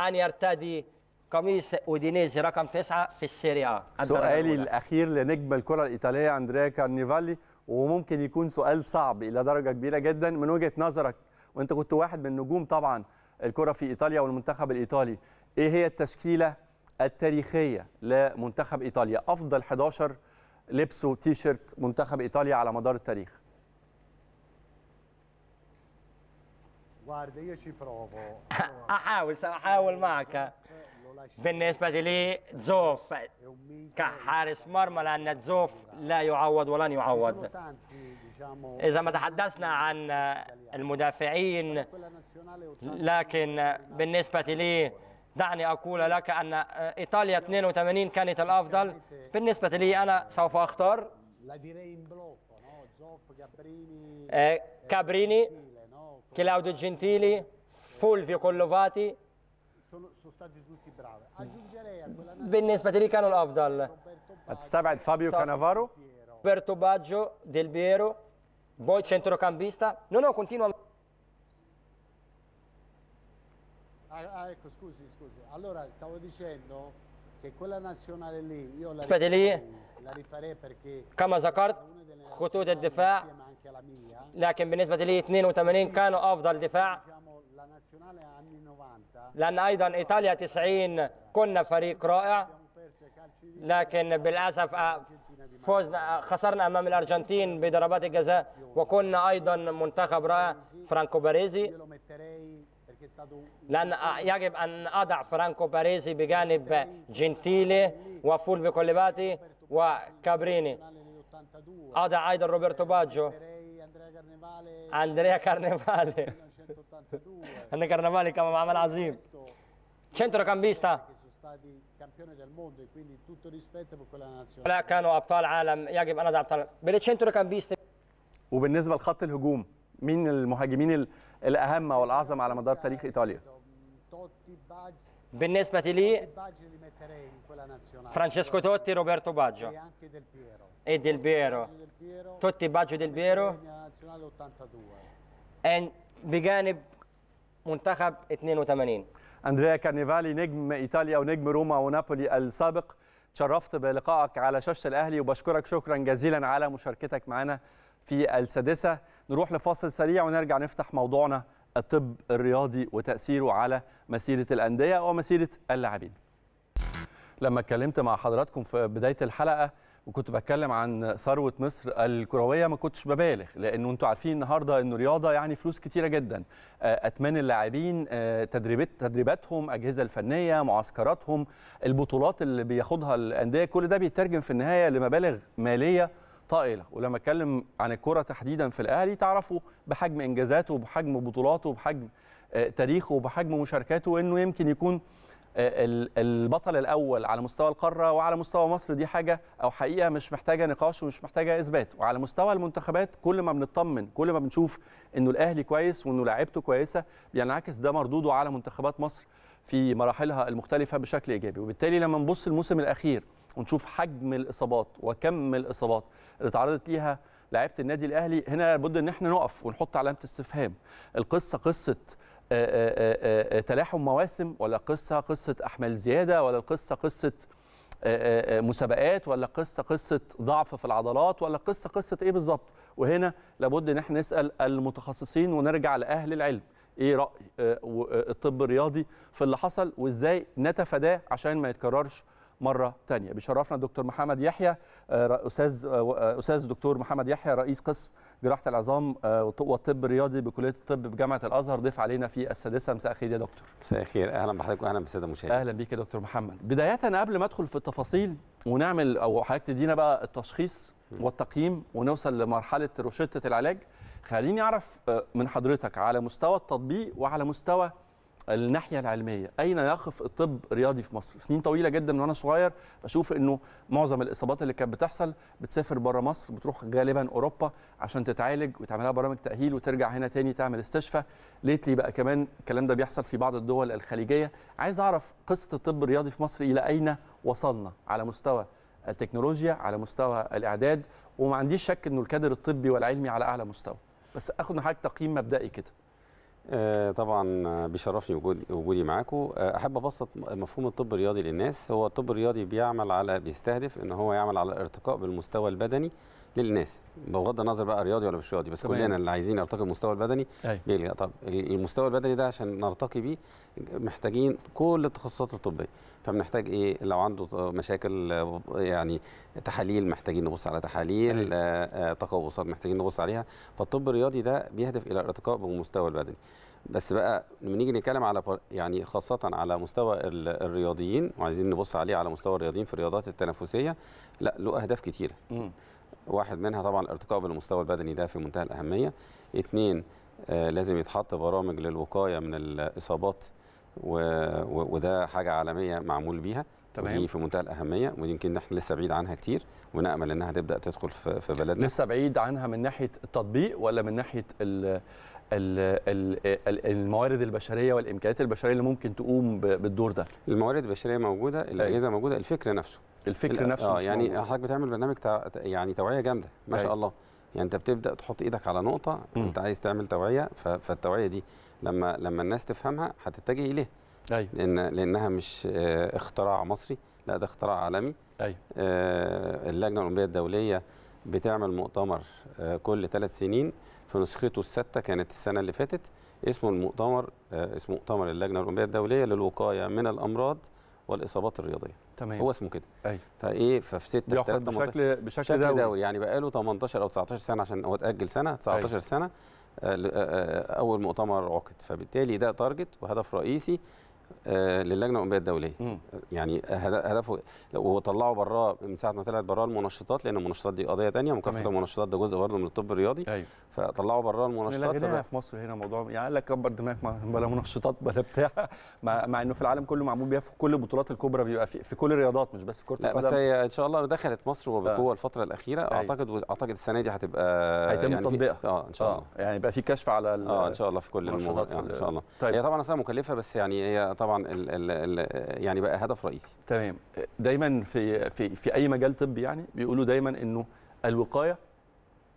أن يرتدي قميص اودينيزي رقم تسعة في السيريا سؤالي الأخير لنجم الكرة الإيطالية أندريا كارنيفالي وممكن يكون سؤال صعب إلى درجة كبيرة جدا من وجهة نظرك وأنت كنت واحد من نجوم طبعا الكرة في إيطاليا والمنتخب الإيطالي إيه هي التشكيلة التاريخية لمنتخب إيطاليا أفضل 11 لبسوا تي شيرت منتخب إيطاليا على مدار التاريخ أحاول سأحاول معك بالنسبة لي زوف كحارس مرمى لأن زوف لا يعوض ولن يعوض إذا ما تحدثنا عن المدافعين لكن بالنسبة لي دعني أقول لك أن إيطاليا 82 كانت الأفضل بالنسبة لي أنا سوف أختار كابريني Claudio Gentili, Fulvio Collovati. Sono, sono stati tutti bravi. Aggiungerei a quella... بالنسبة لي كانوا الأفضل. هتستبعد Roberto Baggio, Del Biero, Voi centrocampista. No, no, continua. Ah, ah, ecco, scusi, scusi. Allora, stavo dicendo che quella nazionale lì, io la rifarei, lì. la rifarei perché... Kamazakart, خطوط الدفاع. لكن بالنسبة لي 82 كانوا أفضل دفاع لأن أيضا إيطاليا 90 كنا فريق رائع لكن بالأسف فوزنا خسرنا أمام الأرجنتين بضربات الجزاء وكنا أيضا منتخب رائع فرانكو باريزي لأن يجب أن أضع فرانكو باريزي بجانب جنتيلي وفولفي كوليباتي وكابريني '82. Ad Aidan Roberto Baggio. Andrea Carnevale. Andrea Carnevale, كما عمل عظيم centrocampista لا كانوا ابطال عالم يجب ان ادعم ابطال بالتشنتروكامبيست وبالنسبه لخط الهجوم مين المهاجمين الاهم الاعظم على مدار تاريخ ايطاليا بالنسبه لي فرانشيسكو توتي روبرتو باجو e Del Piero. i baggi Del Piero. And بجانب منتخب 82 اندريا كارنيفالي نجم ايطاليا ونجم روما ونابولي السابق تشرفت بلقائك على شاشه الاهلي وبشكرك شكرا جزيلا على مشاركتك معنا في السادسه نروح لفاصل سريع ونرجع نفتح موضوعنا الطب الرياضي وتاثيره على مسيره الانديه ومسيره اللاعبين لما اتكلمت مع حضراتكم في بدايه الحلقه وكنت بتكلم عن ثروه مصر الكرويه ما كنتش ببالغ لانه انتوا عارفين النهارده انه رياضه يعني فلوس كتيره جدا آه، اتمان اللاعبين آه، تدريبات تدريباتهم اجهزه الفنيه معسكراتهم البطولات اللي بياخدها الانديه كل ده بيترجم في النهايه لمبالغ ماليه طائله ولما اتكلم عن الكره تحديدا في الاهلي تعرفوا بحجم انجازاته بحجم بطولاته بحجم آه، تاريخه وبحجم مشاركاته انه يمكن يكون البطل الاول على مستوى القاره وعلى مستوى مصر دي حاجه او حقيقه مش محتاجه نقاش ومش محتاجه اثبات وعلى مستوى المنتخبات كل ما بنطمن كل ما بنشوف انه الاهلي كويس وانه لعيبته كويسه بينعكس ده مردوده على منتخبات مصر في مراحلها المختلفه بشكل ايجابي وبالتالي لما نبص الموسم الاخير ونشوف حجم الاصابات وكم الاصابات اللي تعرضت ليها لعيبه النادي الاهلي هنا لابد ان احنا نقف ونحط علامه استفهام القصه قصه آه، آه، آه، تلاحم مواسم ولا قصه قصه احمال زياده ولا القصه قصه مسابقات ولا قصه قصه ضعف في العضلات ولا قصه قصه ايه بالظبط وهنا لابد ان احنا نسال المتخصصين ونرجع لاهل العلم ايه راي الطب الرياضي في اللي حصل وازاي نتفاداه عشان ما يتكررش مره ثانيه بيشرفنا الدكتور محمد يحيى استاذ استاذ دكتور محمد يحيى رئيس قسم جراحه العظام آه، وطب رياضي بكليه الطب بجامعه الازهر ضيف علينا في السادسه مساء الخير يا دكتور مساء الخير اهلا بحضرتك واهلا بالساده المشاهدين اهلا بيك يا دكتور محمد بدايه قبل ما ادخل في التفاصيل ونعمل او حضرتك تدينا بقى التشخيص والتقييم ونوصل لمرحله روشته العلاج خليني اعرف آه، من حضرتك على مستوى التطبيق وعلى مستوى الناحيه العلميه اين يقف الطب الرياضي في مصر سنين طويله جدا من وانا صغير بشوف انه معظم الاصابات اللي كانت بتحصل بتسافر بره مصر بتروح غالبا اوروبا عشان تتعالج ويتعمل لها برامج تاهيل وترجع هنا تاني تعمل استشفاء ليتلي بقى كمان الكلام ده بيحصل في بعض الدول الخليجيه عايز اعرف قصه الطب الرياضي في مصر الى اين وصلنا على مستوى التكنولوجيا على مستوى الاعداد وما عنديش شك انه الكادر الطبي والعلمي على اعلى مستوى بس اخد من حضرتك تقييم مبدئي كده آه، طبعا بيشرفني وجودي معاكم آه، احب ابسط مفهوم الطب الرياضي للناس هو الطب الرياضي بيعمل على بيستهدف ان هو يعمل على الارتقاء بالمستوى البدني للناس بغض النظر بقى رياضي ولا مش رياضي بس طبعاً. كلنا اللي عايزين نرتقي المستوى البدني بيلجأ طب المستوى البدني ده عشان نرتقي بيه محتاجين كل التخصصات الطبيه فبنحتاج ايه لو عنده مشاكل يعني تحاليل محتاجين نبص على تحاليل آه, آه، تقوسات محتاجين نبص عليها فالطب الرياضي ده بيهدف الى الارتقاء بالمستوى البدني بس بقى لما نيجي نتكلم على يعني خاصة على مستوى الرياضيين وعايزين نبص عليه على مستوى الرياضيين في الرياضات التنافسية لا له أهداف كتيرة واحد منها طبعا الارتقاء بالمستوى البدني ده في منتهى الأهمية اثنين آه، لازم يتحط برامج للوقاية من الإصابات و... و... وده حاجة عالمية معمول بيها ودي في منتهى الأهمية ويمكن احنا لسه بعيد عنها كتير ونأمل إنها تبدأ تدخل في, في بلدنا لسه بعيد عنها من ناحية التطبيق ولا من ناحية ال الموارد البشريه والامكانيات البشريه اللي ممكن تقوم بالدور ده الموارد البشريه موجوده الاجهزه أيوة. موجوده الفكر نفسه الفكر نفسه اه يعني حضرتك بتعمل برنامج يعني توعيه جامده ما شاء أيوة. الله يعني انت بتبدا تحط ايدك على نقطه انت عايز تعمل توعيه فالتوعيه دي لما لما الناس تفهمها هتتجه اليها ايوه لان لانها مش آه، اختراع مصري لا ده اختراع عالمي ايوه آه، اللجنه الاولمبيه الدوليه بتعمل مؤتمر آه، كل ثلاث سنين في نسخته السادسه كانت السنه اللي فاتت اسمه المؤتمر اسمه مؤتمر اللجنه الاولمبيه الدوليه للوقايه من الامراض والاصابات الرياضيه تمام هو اسمه كده أي. أيوه. فايه ففي 6 في 3 بشكل بشكل دوري. دوري يعني بقى له 18 او 19 سنه عشان هو اتاجل سنه 19 أي. أيوه. سنه آه، آه، آه، اول مؤتمر عقد فبالتالي ده تارجت وهدف رئيسي آه، للجنه الاولمبيه الدوليه مم. يعني هدفه وطلعوا براه من ساعه ما طلعت براه المنشطات لان المنشطات دي قضيه ثانيه مكافحه المنشطات ده جزء برضه من الطب الرياضي أيوه. فطلعوا براه المنشطات فب... في مصر هنا موضوع يعني قال لك كبر دماغك بلا منشطات بلا بتاع مع, مع انه في العالم كله معمول بيها في كل البطولات الكبرى بيبقى في, في كل الرياضات مش بس كره القدم بس هي ان شاء الله دخلت مصر وبقوه آه. الفتره الاخيره أيوه. اعتقد اعتقد السنه دي هتبقى هيتم يعني تطبيقها في... اه ان شاء آه. الله آه. يعني يبقى في كشف على اه ان شاء الله في كل المنشطات يعني ان شاء الله طيب. هي طبعا اساسا مكلفه بس يعني هي طبعا ال ال الـ يعني بقى هدف رئيسي تمام دايما في في في اي مجال طبي يعني بيقولوا دايما انه الوقايه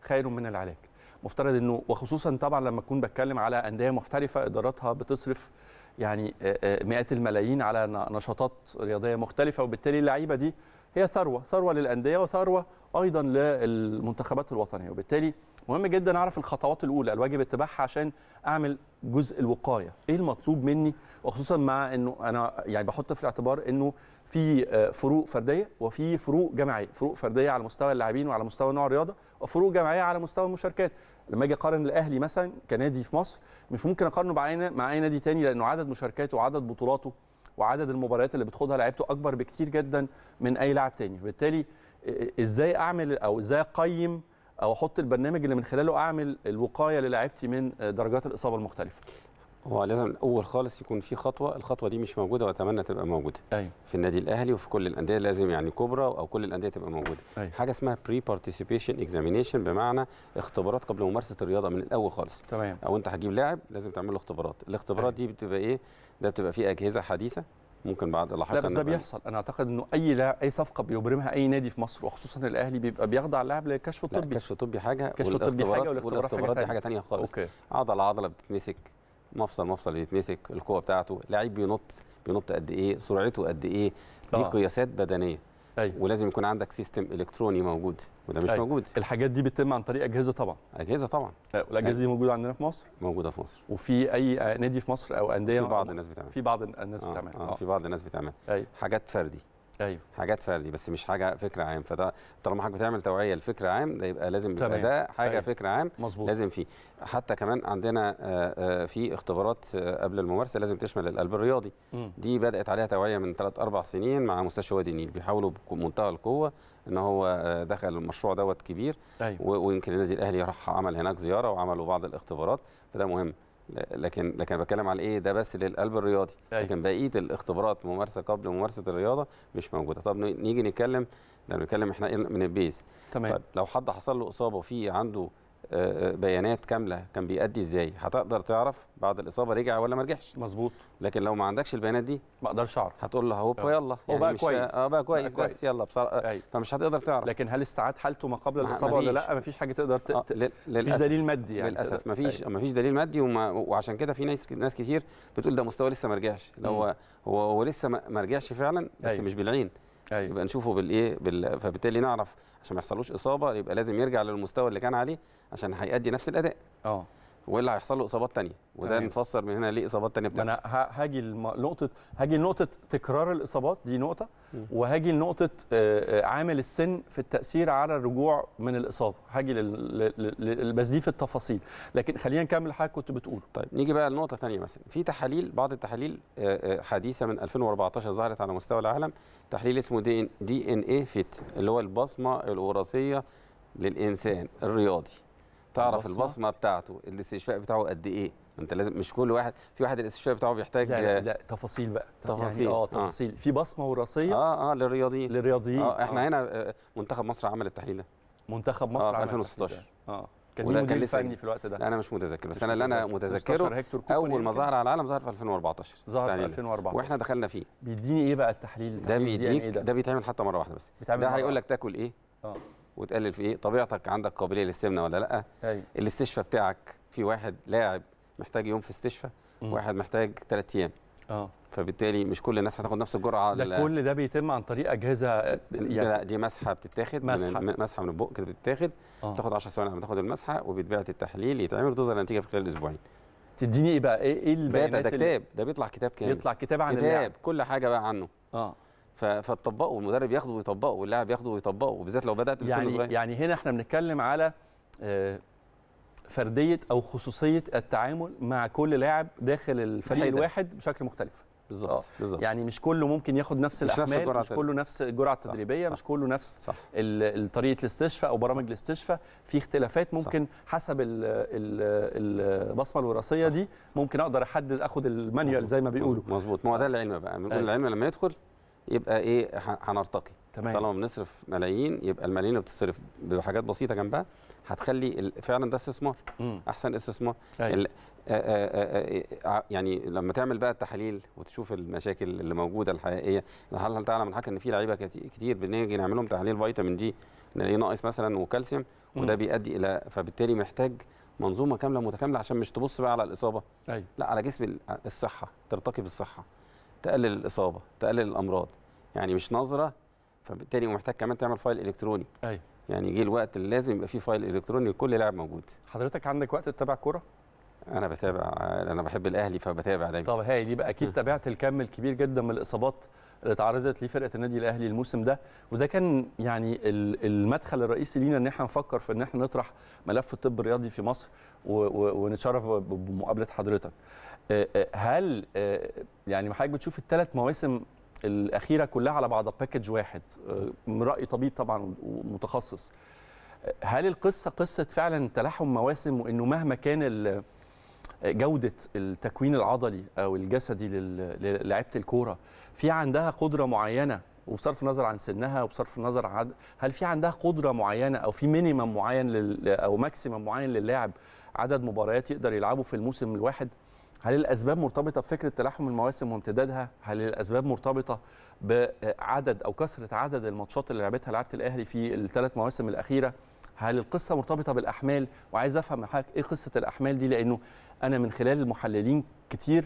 خير من العلاج مفترض انه وخصوصا طبعا لما اكون بتكلم على انديه محترفه اداراتها بتصرف يعني مئات الملايين على نشاطات رياضيه مختلفه وبالتالي اللعيبه دي هي ثروه ثروه للانديه وثروه ايضا للمنتخبات الوطنيه وبالتالي مهم جدا اعرف الخطوات الاولى الواجب اتباعها عشان اعمل جزء الوقايه ايه المطلوب مني وخصوصا مع انه انا يعني بحط في الاعتبار انه في آه، فروق فرديه وفي فروق جماعيه فروق فرديه على مستوى اللاعبين وعلى مستوى نوع الرياضه وفروق جماعيه على مستوى المشاركات لما اجي اقارن الاهلي مثلا كنادي في مصر مش ممكن اقارنه بعينه مع اي نادي تاني لانه عدد مشاركاته وعدد بطولاته وعدد المباريات اللي بتخوضها لعيبته اكبر بكتير جدا من اي لاعب تاني فبالتالي آه، آه، ازاي اعمل او ازاي اقيم او احط البرنامج اللي من خلاله اعمل الوقايه للاعيبتي من آه، درجات الاصابه المختلفه هو لازم الاول خالص يكون في خطوه الخطوه دي مش موجوده واتمنى تبقى موجوده أيوة. في النادي الاهلي وفي كل الانديه لازم يعني كبرى او كل الانديه تبقى موجوده أيوة. حاجه اسمها بري بارتيسيبيشن اكزامينيشن بمعنى اختبارات قبل ممارسه الرياضه من الاول خالص تمام. او انت هتجيب لاعب لازم تعمل له اختبارات الاختبارات أيوة. دي بتبقى ايه ده بتبقى فيه اجهزه حديثه ممكن بعد لاحقا لا بس ده بيحصل انا اعتقد انه اي لاعب اي صفقه بيبرمها اي نادي في مصر وخصوصا الاهلي بيبقى بيخضع اللاعب للكشف الطبي الكشف الطبي حاجه الكشف الطبي حاجه والاختبارات دي حاجه ثانيه خالص أوكي. عضله عضله بتتمسك مفصل مفصل بيتمسك القوه بتاعته لعيب بينط بينط قد ايه سرعته قد ايه دي آه. قياسات بدنيه أيوة. ولازم يكون عندك سيستم الكتروني موجود وده مش أيوة. موجود الحاجات دي بتتم عن طريق اجهزه طبعا اجهزه طبعا أه، والاجهزه دي أيوة. موجوده عندنا في مصر موجوده في مصر وفي اي نادي في مصر او انديه في بعض الناس بتعمل في بعض الناس بتعمل آه. آه. في بعض الناس بتعمل أيوة. حاجات فردي ايوه حاجات فردي بس مش حاجه فكره عام فطالما حضرتك بتعمل توعيه لفكره عام ده يبقى لازم يبقى ده حاجه أيوه. فكره عام مظبوط لازم فيه حتى كمان عندنا آه، آه، في اختبارات آه، قبل الممارسه لازم تشمل القلب الرياضي م. دي بدات عليها توعيه من ثلاث اربع سنين مع مستشفى وادي النيل بيحاولوا بمنتهى القوه ان هو دخل المشروع دوت كبير أيوه. ويمكن النادي الاهلي راح عمل هناك زياره وعملوا بعض الاختبارات فده مهم لكن لكن بتكلم على ايه ده بس للقلب الرياضي أيوة. لكن بقيه الاختبارات ممارسه قبل ممارسه الرياضه مش موجوده طب نيجي نتكلم ده بنتكلم احنا من البيز تمام طيب لو حد حصل له اصابه في عنده آه، آه، بيانات كامله كان بيأدي ازاي هتقدر تعرف بعد الاصابه رجع ولا ما رجعش مظبوط لكن لو ما عندكش البيانات دي ما اقدرش اعرف هتقول له هوب آه. يلا هو يعني بقى, كويس. آه بقى كويس كويس بس يلا بصراحه أيوه. فمش هتقدر تعرف لكن هل استعاد حالته ما قبل الاصابه ولا لا مفيش حاجه تقدر للاسف مفيش دليل مادي يعني للاسف مفيش ما أيوه. مفيش دليل مادي وعشان كده في ناس ناس كتير بتقول ده مستواه لسه ما رجعش هو هو لسه ما رجعش فعلا بس أيوه. مش بالعين يبقى نشوفه بالايه فبالتالي نعرف عشان ما يحصلوش اصابه يبقى لازم يرجع للمستوى اللي كان عليه عشان هيأدي نفس الاداء اه واللي هيحصل له اصابات ثانيه وده تمام. نفسر من هنا ليه اصابات ثانيه بتحصل انا هاجي لنقطه هاجي لنقطه تكرار الاصابات دي نقطه وهاجي لنقطه آه، آه، عامل السن في التاثير على الرجوع من الاصابه هاجي بس دي في التفاصيل لكن خلينا نكمل حاجه كنت بتقوله طيب نيجي بقى لنقطه ثانيه مثلا في تحاليل بعض التحاليل آه، حديثه من 2014 ظهرت على مستوى العالم تحليل اسمه دي ان دي ان ايه فيت اللي هو البصمه الوراثيه للانسان الرياضي تعرف البصمه, البصمة بتاعته الاستشفاء بتاعه قد ايه انت لازم مش كل واحد في واحد الاستشفاء بتاعه بيحتاج لا لا, لا تفاصيل بقى تفاصيل يعني اه, آه. تفاصيل آه. في بصمه وراثيه اه اه للرياضيين للرياضيين اه احنا آه. هنا آه، منتخب مصر عمل التحليل ده منتخب مصر آه عمل 2016 اه كان مين مدير فني في الوقت ده؟ لا انا مش متذكر بس مش انا اللي انا متذكره اول ما ظهر على العالم ظهر في 2014 ظهر في 2014 واحنا دخلنا فيه بيديني ايه بقى التحليل ده إيه بيديك ده بيتعمل حتى مره واحده بس ده هيقول لك تاكل ايه اه وتقلل في ايه طبيعتك عندك قابليه للسمنه ولا لا أيوة. الاستشفاء بتاعك في واحد لاعب محتاج يوم في استشفاء واحد محتاج 3 ايام اه فبالتالي مش كل الناس هتاخد نفس الجرعه ده لل... كل ده بيتم عن طريق اجهزه يعني لا دي مسحه بتتاخد مسحه من مسحه من البق كده بتتاخد آه. تاخد 10 ثواني لما تاخد المسحه وبيتبعت التحليل يتعمل وتظهر النتيجه في خلال اسبوعين تديني ايه بقى ايه ايه البيانات ده, ده كتاب ده بيطلع كتاب كامل بيطلع كتاب عن كتاب كل حاجه بقى عنه اه فتطبقه المدرب ياخده ويطبقه واللاعب ياخده ويطبقه وبالذات لو بدات يعني صغير. يعني هنا احنا بنتكلم على آه، فرديه او خصوصيه التعامل مع كل لاعب داخل الفريق الواحد بشكل مختلف بالظبط آه، بالظبط يعني مش كله ممكن ياخد نفس مش الاحمال نفس مش كله نفس الجرعه التدريبيه صح مش كله نفس صح طريقه الاستشفاء او برامج الاستشفاء في اختلافات ممكن صح حسب البصمه الوراثيه صح دي ممكن اقدر احدد اخد المانيوال زي ما بيقولوا مظبوط ما هو ده العلم بقى بنقول أيوة. العلم لما يدخل يبقى ايه هنرتقي تمام طالما بنصرف ملايين يبقى الملايين اللي بتصرف بحاجات بسيطه جنبها هتخلي فعلا ده استثمار احسن استثمار أيوة. يعني لما تعمل بقى التحاليل وتشوف المشاكل اللي موجوده الحقيقيه هل هل تعلم الحاجه ان في لعيبه كتير بنيجي نعمل لهم تحاليل فيتامين دي نلاقيه ناقص مثلا وكالسيوم وده بيؤدي الى فبالتالي محتاج منظومه كامله متكامله عشان مش تبص بقى على الاصابه أيوة. لا على جسم الصحه ترتقي بالصحه تقلل الاصابه تقلل الامراض يعني مش نظره فبالتالي محتاج كمان تعمل فايل الكتروني ايوه يعني جه الوقت اللي لازم يبقى فيه فايل الكتروني لكل لاعب موجود حضرتك عندك وقت تتابع كوره انا بتابع انا بحب الاهلي فبتابع دايما طب هاي دي بقى اكيد تابعت الكم الكبير جدا من الاصابات اللي تعرضت ليه فرقه النادي الاهلي الموسم ده وده كان يعني المدخل الرئيسي لينا ان احنا نفكر في ان احنا نطرح ملف الطب الرياضي في مصر ونتشرف بمقابله حضرتك هل يعني حضرتك بتشوف الثلاث مواسم الاخيره كلها على بعضها باكج واحد من راي طبيب طبعا ومتخصص هل القصه قصه فعلا تلاحم مواسم وانه مهما كان جوده التكوين العضلي او الجسدي للاعيبه الكوره في عندها قدره معينه وبصرف النظر عن سنها وبصرف النظر عن هل في عندها قدره معينه او في مينيمم معين لل... او ماكسيمم معين للاعب عدد مباريات يقدر يلعبه في الموسم الواحد هل الاسباب مرتبطه بفكره تلاحم المواسم وامتدادها هل الاسباب مرتبطه بعدد او كثره عدد الماتشات اللي لعبتها لعبه الاهلي في الثلاث مواسم الاخيره هل القصه مرتبطه بالاحمال وعايز افهم من حضرتك ايه قصه الاحمال دي لانه انا من خلال المحللين كتير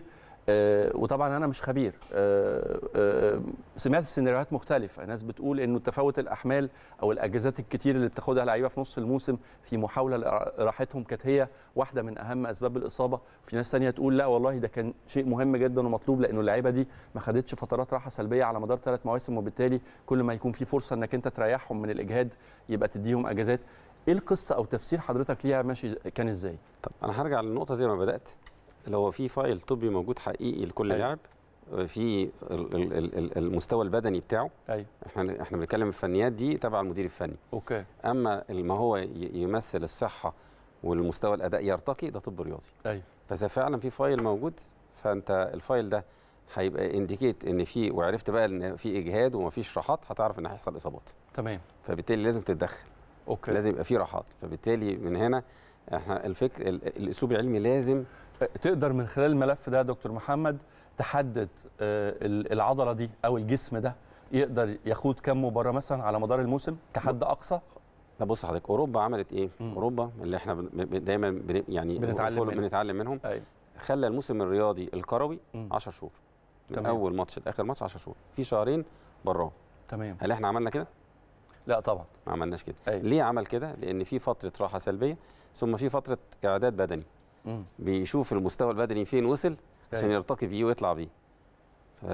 آه وطبعا انا مش خبير آه آه سمعت سيناريوهات مختلفه ناس بتقول انه تفاوت الاحمال او الاجازات الكتير اللي بتاخدها اللعيبه في نص الموسم في محاوله لراحتهم كانت هي واحده من اهم اسباب الاصابه في ناس ثانيه تقول لا والله ده كان شيء مهم جدا ومطلوب لانه اللعيبه دي ما خدتش فترات راحه سلبيه على مدار ثلاث مواسم وبالتالي كل ما يكون في فرصه انك انت تريحهم من الاجهاد يبقى تديهم اجازات ايه القصه او تفسير حضرتك ليها ماشي كان ازاي طب انا هرجع للنقطه زي ما بدات اللي هو في فايل طبي موجود حقيقي لكل أيوة. لاعب في المستوى البدني بتاعه ايوه احنا احنا بنتكلم الفنيات دي تبع المدير الفني اوكي اما ما هو يمثل الصحه والمستوى الاداء يرتقي ده طب رياضي ايوه فاذا فعلا في فايل موجود فانت الفايل ده هيبقى انديكيت ان في وعرفت بقى ان في اجهاد ومفيش راحات هتعرف ان هيحصل اصابات تمام فبالتالي لازم تتدخل أوكي. لازم يبقى في راحات فبالتالي من هنا احنا الفكر الاسلوب العلمي لازم تقدر من خلال الملف ده يا دكتور محمد تحدد آه، العضله دي او الجسم ده يقدر يخوض كم مباراه مثلا على مدار الموسم كحد اقصى لا بص حضرتك اوروبا عملت ايه مم. اوروبا اللي احنا دايما يعني بنتعلم, منهم. بنتعلم منهم أي. أيوة. خلى الموسم الرياضي الكروي 10 شهور من اول ماتش لاخر ماتش 10 شهور في شهرين براه تمام هل احنا عملنا كده لا طبعا ما عملناش كده أيوة. ليه عمل كده لان في فتره راحه سلبيه ثم في فتره اعداد بدني مم. بيشوف المستوى البدني فين وصل أيوة. عشان يرتقي بيه ويطلع بيه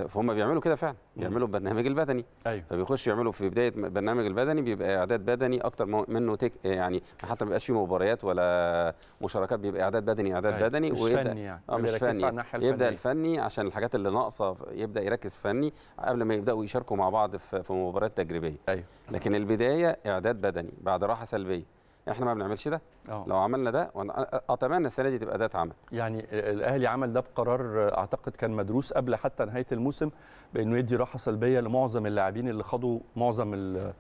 فهم بيعملوا كده فعلا بيعملوا البرنامج البدني أيوة. فبيخشوا يعملوا في بدايه برنامج البدني بيبقى اعداد بدني اكتر منه تك يعني حتى ما بيبقاش فيه مباريات ولا مشاركات بيبقى اعداد بدني اعداد أيوة. بدني مش ويبدأ فني يعني آه مش فني الفنية. يبدا الفني عشان الحاجات اللي ناقصه يبدا يركز فني قبل ما يبداوا يشاركوا مع بعض في مباريات تجريبيه أيوة. لكن البدايه اعداد بدني بعد راحه سلبيه احنا ما بنعملش ده أوه. لو عملنا ده اتمنى السنه دي تبقى ده عمل يعني الاهلي عمل ده بقرار اعتقد كان مدروس قبل حتى نهايه الموسم بانه يدي راحه سلبيه لمعظم اللاعبين اللي خدوا معظم آه.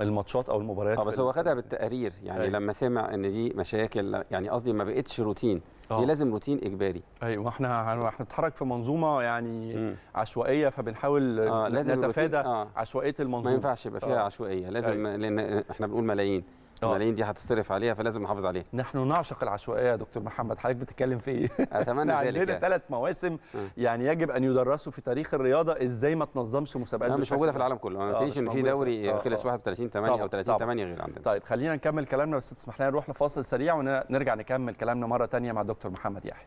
الماتشات او المباريات اه بس هو خدها بالتقارير يعني أيوه. لما سمع ان دي مشاكل يعني قصدي ما بقتش روتين أوه. دي آه. لازم روتين اجباري ايوه احنا هنتحرك في منظومه يعني م. عشوائيه فبنحاول آه لازم نتفادى آه. عشوائيه المنظومه ما ينفعش يبقى فيها آه. عشوائيه لازم أيوه. لان احنا بنقول ملايين الملايين دي هتصرف عليها فلازم نحافظ عليها نحن نعشق العشوائيه يا دكتور محمد حضرتك بتتكلم في ايه اتمنى ذلك عندنا ثلاث يعني. مواسم آه. يعني يجب ان يدرسوا في تاريخ الرياضه ازاي ما تنظمش مسابقات مش موجوده في العالم كله ما آه، تلاقيش ان في دوري خلص 31 8 او 30 8 غير عندنا طيب خلينا نكمل كلامنا بس تسمح لنا نروح لفاصل سريع ونرجع نكمل كلامنا مره ثانيه مع دكتور محمد يحيى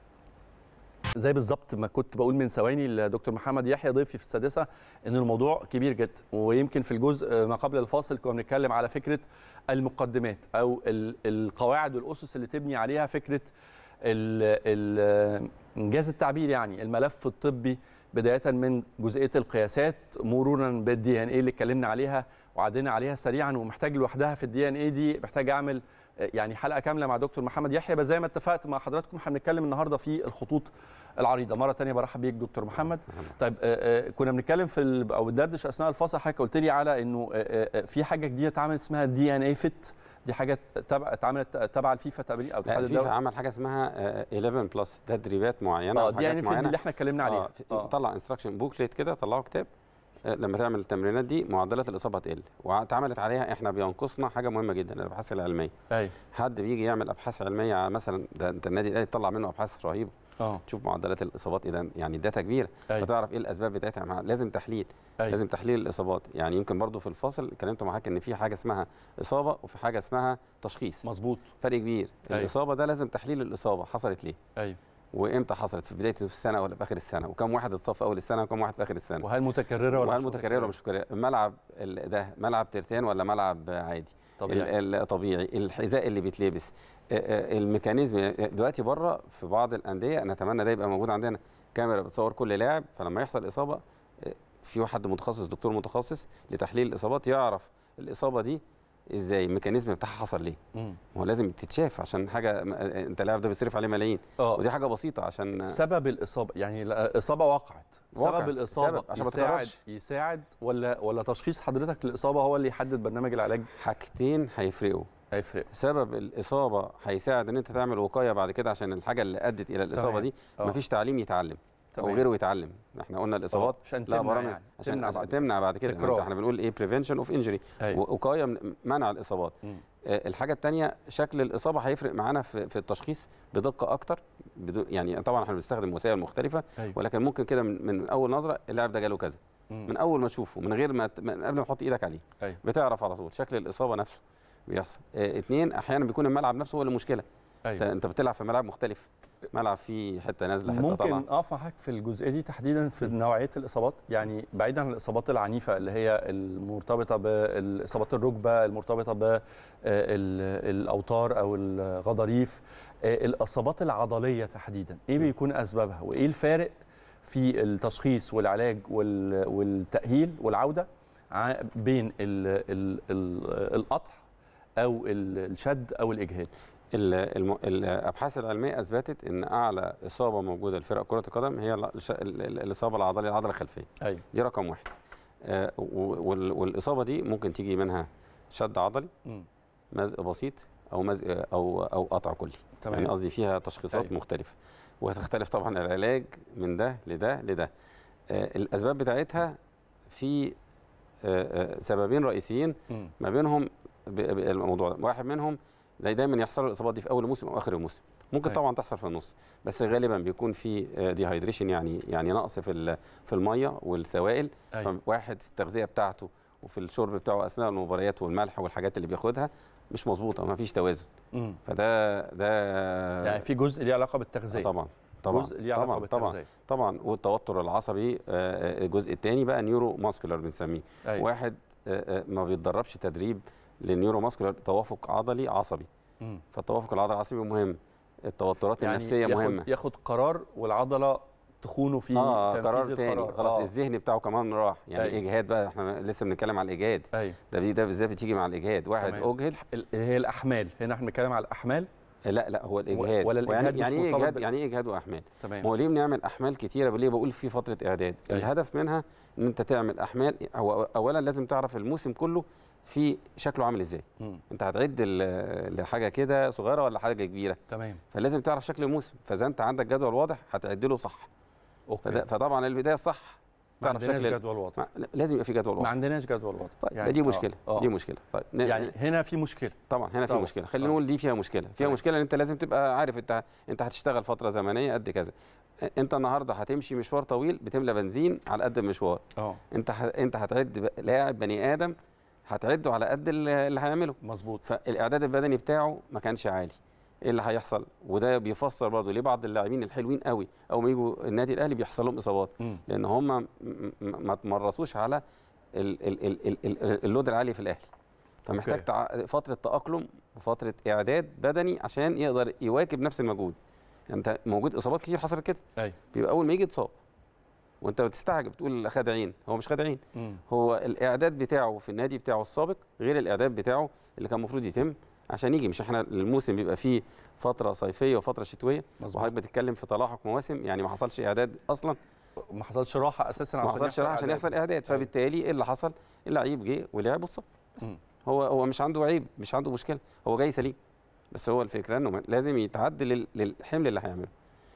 زي بالظبط ما كنت بقول من ثواني لدكتور محمد يحيى ضيفي في السادسه ان الموضوع كبير جدا ويمكن في الجزء ما قبل الفاصل كنا بنتكلم على فكره المقدمات او القواعد والاسس اللي تبني عليها فكره انجاز التعبير يعني الملف الطبي بدايه من جزئيه القياسات مرورا بالدي ان ايه اللي اتكلمنا عليها وعدينا عليها سريعا ومحتاج لوحدها في الدي ان ايه دي محتاج اعمل يعني حلقه كامله مع دكتور محمد يحيى بس زي ما اتفقت مع حضراتكم هنتكلم النهارده في الخطوط العريضه مره ثانيه برحب بيك دكتور محمد طيب آه، آه، كنا بنتكلم في او بندردش اثناء الفاصل حضرتك قلت لي على انه آه، في حاجه جديده اتعملت اسمها دي ان اي فيت دي حاجه تبع اتعملت تبع الفيفا تقريبا او الاتحاد الفيفا عمل حاجه اسمها 11 بلس تدريبات معينه اه دي يعني معينة. اللي احنا اتكلمنا عليها آه. طلع انستراكشن بوكليت كده طلعوا كتاب لما تعمل التمرينات دي معدلات الاصابه هتقل واتعملت عليها احنا بينقصنا حاجه مهمه جدا الابحاث العلميه ايوه حد بيجي يعمل ابحاث علميه مثلا ده انت النادي الاهلي طلع منه ابحاث رهيبه اه تشوف معدلات الاصابات اذا يعني داتا كبيره أيوة. فتعرف ايه الاسباب بتاعتها لازم تحليل أيوة. لازم تحليل الاصابات يعني يمكن برضو في الفاصل اتكلمت معاك ان في حاجه اسمها اصابه وفي حاجه اسمها تشخيص مظبوط فرق كبير أيوة. الاصابه ده لازم تحليل الاصابه حصلت ليه ايوه وامتى حصلت في بدايه السنه ولا في اخر السنه وكم واحد اتصاب في اول السنه وكم واحد في اخر السنه وهل متكرره ولا وهل متكرره ولا مش متكرره الملعب ده ملعب ترتان ولا ملعب عادي طبيعي طبيعي الحذاء اللي بيتلبس الميكانيزم دلوقتي بره في بعض الانديه نتمنى ده يبقى موجود عندنا كاميرا بتصور كل لاعب فلما يحصل اصابه في حد متخصص دكتور متخصص لتحليل الاصابات يعرف الاصابه دي ازاي الميكانيزم بتاعها حصل ليه هو لازم تتشاف عشان حاجه انت اللاعب ده بيصرف عليه ملايين أوه. ودي حاجه بسيطه عشان سبب الاصابه يعني الاصابه وقعت واقع. سبب الاصابه سبب. عشان يساعد يساعد ولا ولا تشخيص حضرتك الاصابه هو اللي يحدد برنامج العلاج حاجتين هيفرقوا هيفرق سبب الاصابه هيساعد ان انت تعمل وقايه بعد كده عشان الحاجه اللي ادت الى الاصابه طيب. دي أوه. مفيش تعليم يتعلم او غيره يتعلم احنا قلنا الاصابات عشان تمنع يعني. عشان تمنع بعد, تمنع بعد كده تكرار. احنا بنقول ايه بريفنشن اوف انجري وقايه منع الاصابات مم. آه، الحاجه الثانيه شكل الاصابه هيفرق معانا في, في التشخيص بدقه اكتر بدو يعني طبعا احنا بنستخدم وسائل مختلفه أيوه. ولكن ممكن كده من, من اول نظره اللاعب ده جاله كذا من اول ما تشوفه من غير ما من قبل ما تحط ايدك عليه أيوه. بتعرف على طول شكل الاصابه نفسه بيحصل اه احيانا بيكون الملعب نفسه هو اللي مشكله أيوه. انت بتلعب في ملعب مختلف ملعب فيه حته نازله حته ممكن طبعا ممكن اقف معاك في الجزئيه دي تحديدا في نوعيه الاصابات يعني بعيدا عن الاصابات العنيفه اللي هي المرتبطه باصابات الركبه المرتبطه بالاوتار او الغضاريف آه، الاصابات العضليه تحديدا ايه بيكون اسبابها وايه الفارق في التشخيص والعلاج والتاهيل والعوده بين القطع او الشد او الاجهاد الابحاث العلميه اثبتت ان اعلى اصابه موجوده لفرق كره القدم هي الاصابه العضليه العضله الخلفيه أيوة. دي رقم واحد آه، والاصابه دي ممكن تيجي منها شد عضلي مزق بسيط او مزق او او قطع كلي تمام. يعني قصدي فيها تشخيصات أي. أيوه. مختلفه وهتختلف طبعا العلاج من ده لده لده آه، الاسباب بتاعتها في آه، سببين رئيسيين ما بينهم الموضوع واحد منهم زي دايما يحصل الاصابات دي في اول الموسم او اخر الموسم ممكن أيوة. طبعا تحصل في النص بس غالبا بيكون في ديهايدريشن آه، يعني يعني نقص في في الميه والسوائل واحد أيوة. فواحد التغذيه بتاعته وفي الشرب بتاعه اثناء المباريات والملح والحاجات اللي بياخدها مش مظبوطه ما فيش توازن مم. فده ده يعني في جزء ليه علاقه بالتغذيه طبعا طبعا جزء ليه علاقه طبعا بالتغذيه طبعا طبعا والتوتر العصبي آه، آه، الجزء الثاني بقى نيورو ماسكولار بنسميه أيوة. واحد ما بيتدربش تدريب للنيورو ماسكولار توافق عضلي عصبي مم. فالتوافق العضلي العصبي مهم التوترات يعني النفسيه ياخد مهمه ياخد قرار والعضله تخونه في آه تنفيذ قرار القرار. آه. خلاص آه. الذهن بتاعه كمان راح يعني أي. اجهاد بقى احنا لسه بنتكلم على الاجهاد أي. ده ده بالذات بتيجي مع الاجهاد واحد تمام. اجهد هي الاحمال هنا احنا بنتكلم على الاحمال لا لا هو الاجهاد ولا الاجهاد يعني, يعني ايه اجهاد يعني ايه اجهاد واحمال تمام هو ليه بنعمل احمال كتيره ليه بقول في فتره اعداد أي. الهدف منها ان انت تعمل احمال هو اولا لازم تعرف الموسم كله في شكله عامل ازاي مم. انت هتعد لحاجه كده صغيره ولا حاجه كبيره تمام فلازم تعرف شكل الموسم فاذا انت عندك جدول واضح هتعد له صح أوكي. فطبعا البدايه صح ما عندناش شكل جدول واضح ما... لازم يبقى في جدول واضح ما عندناش جدول واضح طيب يعني دي آه، مشكله أوه. دي مشكله طيب يعني هنا في مشكله طبعا هنا طبعًا. في مشكله خلينا نقول آه. دي فيها مشكله فيها طيب. مشكله ان انت لازم تبقى عارف انت انت هتشتغل فتره زمنيه قد كذا انت النهارده هتمشي مشوار طويل بتملى بنزين على قد المشوار اه انت انت هتعد لاعب بني ادم هتعده على قد اللي هيعمله مظبوط فالاعداد البدني بتاعه ما كانش عالي ايه اللي هيحصل وده بيفسر برضه ليه بعض اللاعبين الحلوين قوي او ما يجوا النادي الاهلي بيحصل لهم اصابات لان هم ما تمرسوش على اللود العالي في الاهلي فمحتاج okay. فتره تاقلم وفتره اعداد بدني عشان يقدر يواكب نفس المجهود يعني انت يعني موجود اصابات كتير حصلت كده أي. أيوه. بيبقى اول ما يجي اتصاب وانت بتستعجب تقول خادعين هو مش خادعين هو الاعداد بتاعه في النادي بتاعه السابق غير الاعداد بتاعه اللي كان المفروض يتم عشان يجي مش احنا الموسم بيبقى فيه فتره صيفيه وفتره شتويه وحضرتك بتتكلم في تلاحق مواسم يعني ما حصلش اعداد اصلا ما حصلش راحه اساسا عشان ما حصلش راحه عشان يحصل اعداد أيوه. فبالتالي ايه اللي حصل اللعيب جه ولعب واتصاب هو هو مش عنده عيب مش عنده مشكله هو جاي سليم بس هو الفكره انه لازم يتعدل للحمل اللي هيعمله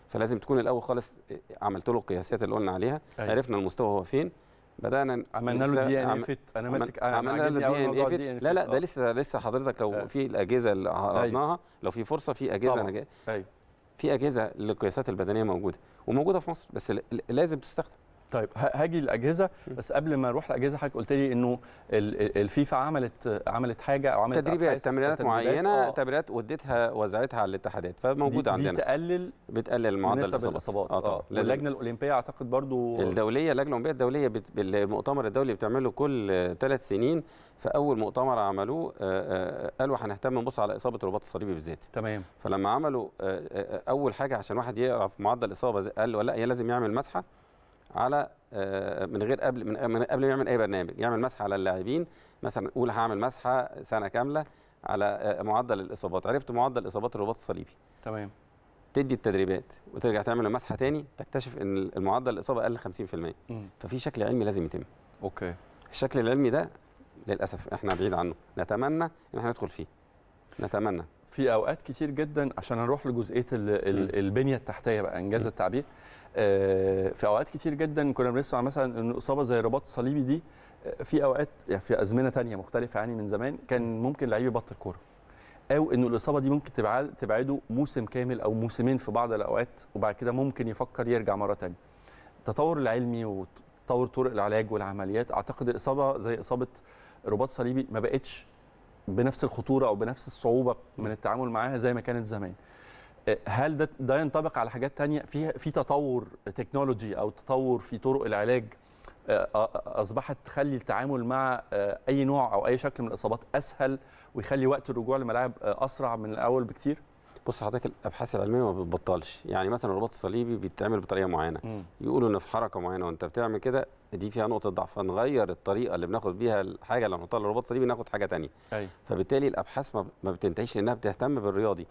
فلازم تكون الاول خالص عملت له القياسات اللي قلنا عليها أيه. عرفنا المستوى هو فين بدانا عملنا له دي ان فيت انا ماسك عملنا له دي ان فيت لا لا ده أه. لسه لسه حضرتك لو أيه. في الاجهزه اللي أيوه. عرضناها لو في فرصه في اجهزه طبعا. انا جاي أيوه. في اجهزه للقياسات البدنيه موجوده وموجوده في مصر بس لازم تستخدم طيب هاجي للاجهزه بس قبل ما اروح الاجهزه حضرتك قلت لي انه الفيفا عملت عملت حاجه او عملت تدريبات تمرينات معينه آه. تمرينات وديتها وزعتها على الاتحادات فموجوده دي عندنا بتقلل بتقلل معدل الاصابات اه طبعا آه، اللجنه الاولمبيه اعتقد برضو الدوليه اللجنه الاولمبيه الدوليه بالمؤتمر المؤتمر الدولي بتعمله كل ثلاث سنين فاول مؤتمر عملوه آه، آه، قالوا هنهتم نبص على اصابه الرباط الصليبي بالذات تمام فلما عملوا اول حاجه عشان واحد يعرف معدل الاصابه قال ولا لا لازم يعمل مسحه على آه، من غير قبل من قبل ما يعمل اي برنامج يعمل مسح على اللاعبين مثلا قول هعمل مسحه سنه كامله على آه، معدل الاصابات عرفت معدل اصابات الرباط الصليبي تمام تدي التدريبات وترجع تعمل المسحه تاني تكتشف ان المعدل الاصابه اقل 50% م. ففي شكل علمي لازم يتم اوكي الشكل العلمي ده للاسف احنا بعيد عنه نتمنى ان احنا ندخل فيه نتمنى في اوقات كتير جدا عشان هنروح لجزئيه البنيه التحتيه بقى انجاز التعبير آه، في اوقات كتير جدا كنا بنسمع مثلا ان اصابه زي الرباط الصليبي دي آه، في اوقات يعني في ازمنه تانية مختلفه يعني من زمان كان ممكن لعيب يبطل كوره او انه الاصابه دي ممكن تبعده موسم كامل او موسمين في بعض الاوقات وبعد كده ممكن يفكر يرجع مره تانية التطور العلمي وتطور طرق العلاج والعمليات اعتقد اصابه زي اصابه رباط صليبي ما بقتش بنفس الخطوره او بنفس الصعوبه من التعامل معاها زي ما كانت زمان هل ده ده ينطبق على حاجات تانية في في تطور تكنولوجي او تطور في طرق العلاج آه، آه، آه، اصبحت تخلي التعامل مع اي نوع او اي شكل من الاصابات اسهل ويخلي وقت الرجوع للملاعب اسرع من الاول بكتير بص حضرتك الابحاث العلميه ما بتبطلش يعني مثلا الرباط الصليبي بيتعمل بطريقه معينه يقولوا ان في حركه معينه وانت بتعمل كده دي فيها نقطه ضعف فنغير الطريقه اللي بناخد بيها الحاجه اللي بنحطها للرباط الصليبي ناخد حاجه ثانيه أيوه. فبالتالي الابحاث ما بتنتهيش لانها بتهتم بالرياضي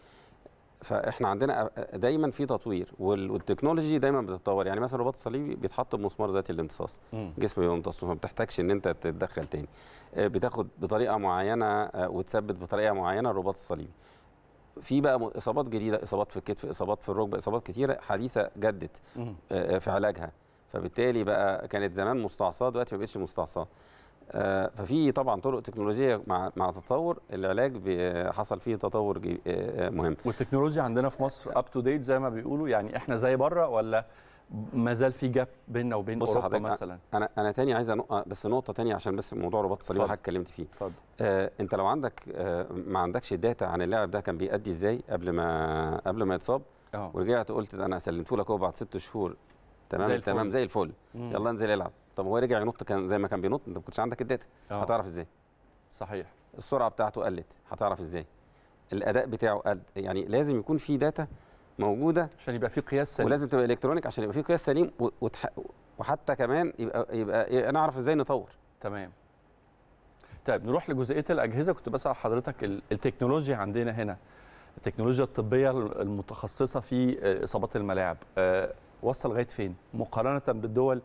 فاحنا عندنا دايما في تطوير والتكنولوجي دايما بتتطور يعني مثلا الرباط الصليبي بيتحط بمسمار ذاتي الامتصاص جسمه بيمتصه فما بتحتاجش ان انت تتدخل تاني آه، بتاخد بطريقه معينه آه، وتثبت بطريقه معينه الرباط الصليبي في بقى اصابات جديده اصابات في الكتف اصابات في الركبه اصابات كتيره حديثه جدت آه، في علاجها فبالتالي بقى كانت زمان مستعصاه دلوقتي ما بقتش مستعصاه آه، ففي طبعا طرق تكنولوجيه مع مع تطور العلاج آه، حصل فيه تطور آه، مهم والتكنولوجيا عندنا في مصر اب تو ديت زي ما بيقولوا يعني احنا زي بره ولا ما زال في جاب بيننا وبين بص اوروبا مثلا انا انا تاني عايز بس نقطه تانية عشان بس موضوع رباط الصليب حضر. اتكلمت فيه اتفضل آه انت لو عندك آه ما عندكش داتا عن اللاعب ده كان بيأدي ازاي قبل ما قبل ما يتصاب أوه. ورجعت قلت انا سلمته لك اهو بعد ست شهور تمام زي تمام زي الفل مم. يلا انزل العب طب هو رجع ينط كان زي ما كان بينط انت ما كنتش عندك الداتا اه. هتعرف ازاي صحيح السرعه بتاعته قلت هتعرف ازاي الاداء بتاعه قل يعني لازم يكون في داتا موجوده عشان يبقى في قياس سليم ولازم تبقى الكترونيك عشان يبقى في قياس سليم وتح... وحتى كمان يبقى يبقى نعرف ازاي نطور تمام طيب نروح لجزئيه الاجهزه كنت بسال حضرتك التكنولوجيا عندنا هنا التكنولوجيا الطبيه المتخصصه في آه، اصابات الملاعب آه، وصل لغايه فين مقارنه بالدول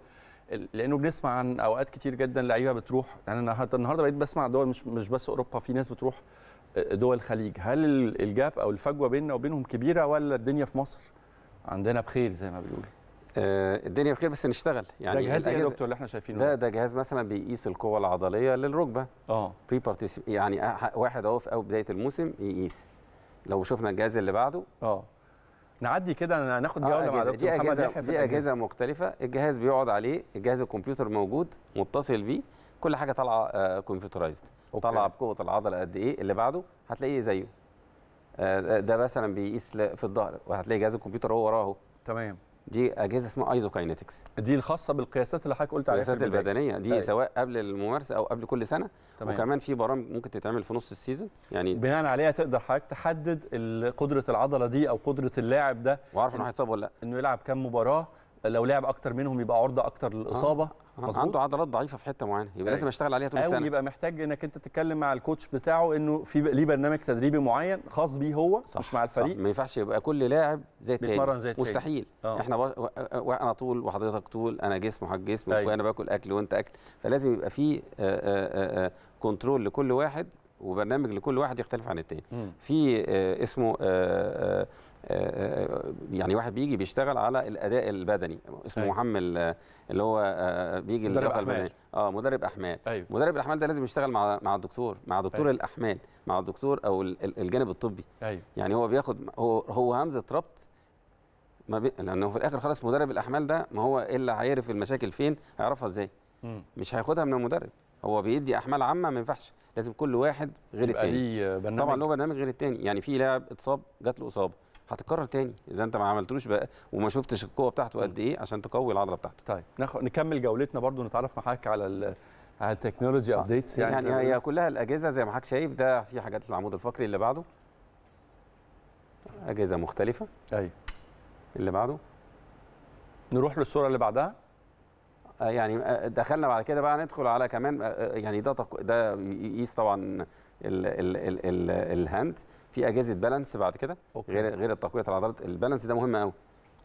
لانه بنسمع عن اوقات كتير جدا لعيبه بتروح يعني انا النهارده بقيت بسمع دول مش مش بس اوروبا في ناس بتروح آه، دول الخليج هل الجاب او الفجوه بيننا وبينهم كبيره ولا الدنيا في مصر عندنا بخير زي ما بيقولوا آه، الدنيا بخير بس نشتغل يعني ده جهاز ايه يا دكتور اللي احنا شايفينه ده ده جهاز مثلا بيقيس القوه العضليه للركبه اه بري يعني واحد اهو في بدايه الموسم يقيس لو شفنا الجهاز اللي بعده اه نعدي كده ناخد آه، جوله آه مع دكتور محمد يحيى دي اجهزه, مختلفه الجهاز بيقعد عليه الجهاز الكمبيوتر موجود متصل بيه كل حاجه طالعه آه، كمبيوترايزد طالعه بقوه العضله قد ايه اللي بعده هتلاقيه زيه آه، ده مثلا بيقيس في الظهر وهتلاقي جهاز الكمبيوتر هو وراه تمام دي اجهزه اسمها ايزوكاينetics دي الخاصه بالقياسات اللي حضرتك قلت عليها القياسات البدنيه دي طيب. سواء قبل الممارسه او قبل كل سنه طبعًا. وكمان في برامج ممكن تتعمل في نص السيزون يعني بناء عليها تقدر حضرتك تحدد قدره العضله دي او قدره اللاعب ده واعرف انه هيتصاب ولا لا انه يلعب كام مباراه لو لعب اكتر منهم يبقى عرضه اكتر للاصابه آه. آه. عنده عضلات ضعيفه في حته معينه يبقى لازم أيوه. اشتغل عليها طول السنه او يبقى محتاج انك انت تتكلم مع الكوتش بتاعه انه في ليه برنامج تدريبي معين خاص بيه هو صح. مش مع الفريق صح. ما ينفعش يبقى كل لاعب زي التاني زي مستحيل آه. احنا بق... و... انا طول وحضرتك طول انا جسم وحضرتك جسم أيوه. وانا باكل اكل وانت اكل فلازم يبقى في كنترول آه، آه، لكل واحد وبرنامج لكل واحد يختلف عن التاني في اسمه آه، آه، آه، يعني واحد بيجي بيشتغل على الاداء البدني اسمه أيوة. محمد اللي هو بيجي مدرب احمال اه مدرب احمال أيوة. مدرب الاحمال ده لازم يشتغل مع مع الدكتور مع دكتور أيوة. الاحمال مع الدكتور او الجانب الطبي أيوة. يعني هو بياخد هو هو همزه ربط ما بي... لانه في الاخر خلاص مدرب الاحمال ده ما هو الا هيعرف المشاكل فين هيعرفها ازاي مش هياخدها من المدرب هو بيدي احمال عامه ما ينفعش لازم كل واحد غير الثاني طبعا له برنامج غير الثاني يعني في لاعب اتصاب جات له اصابه هتتكرر تاني اذا انت ما عملتوش بقى وما شفتش القوه بتاعته قد ايه عشان تقوي العضله بتاعته طيب نخ... نكمل جولتنا برضو نتعرف معاك على ال... على التكنولوجي ابديتس يعني يعني هي كلها الاجهزه زي ما حضرتك شايف ده في حاجات العمود الفقري اللي بعده اجهزه مختلفه ايوه اللي بعده نروح للصوره اللي بعدها آه، يعني آه، دخلنا بعد كده بقى ندخل على كمان آه، يعني ده ده يقيس طبعا ال ال ال ال الهاند في اجهزه بالانس بعد كده غير غير التقويه العضلات البالانس ده مهم قوي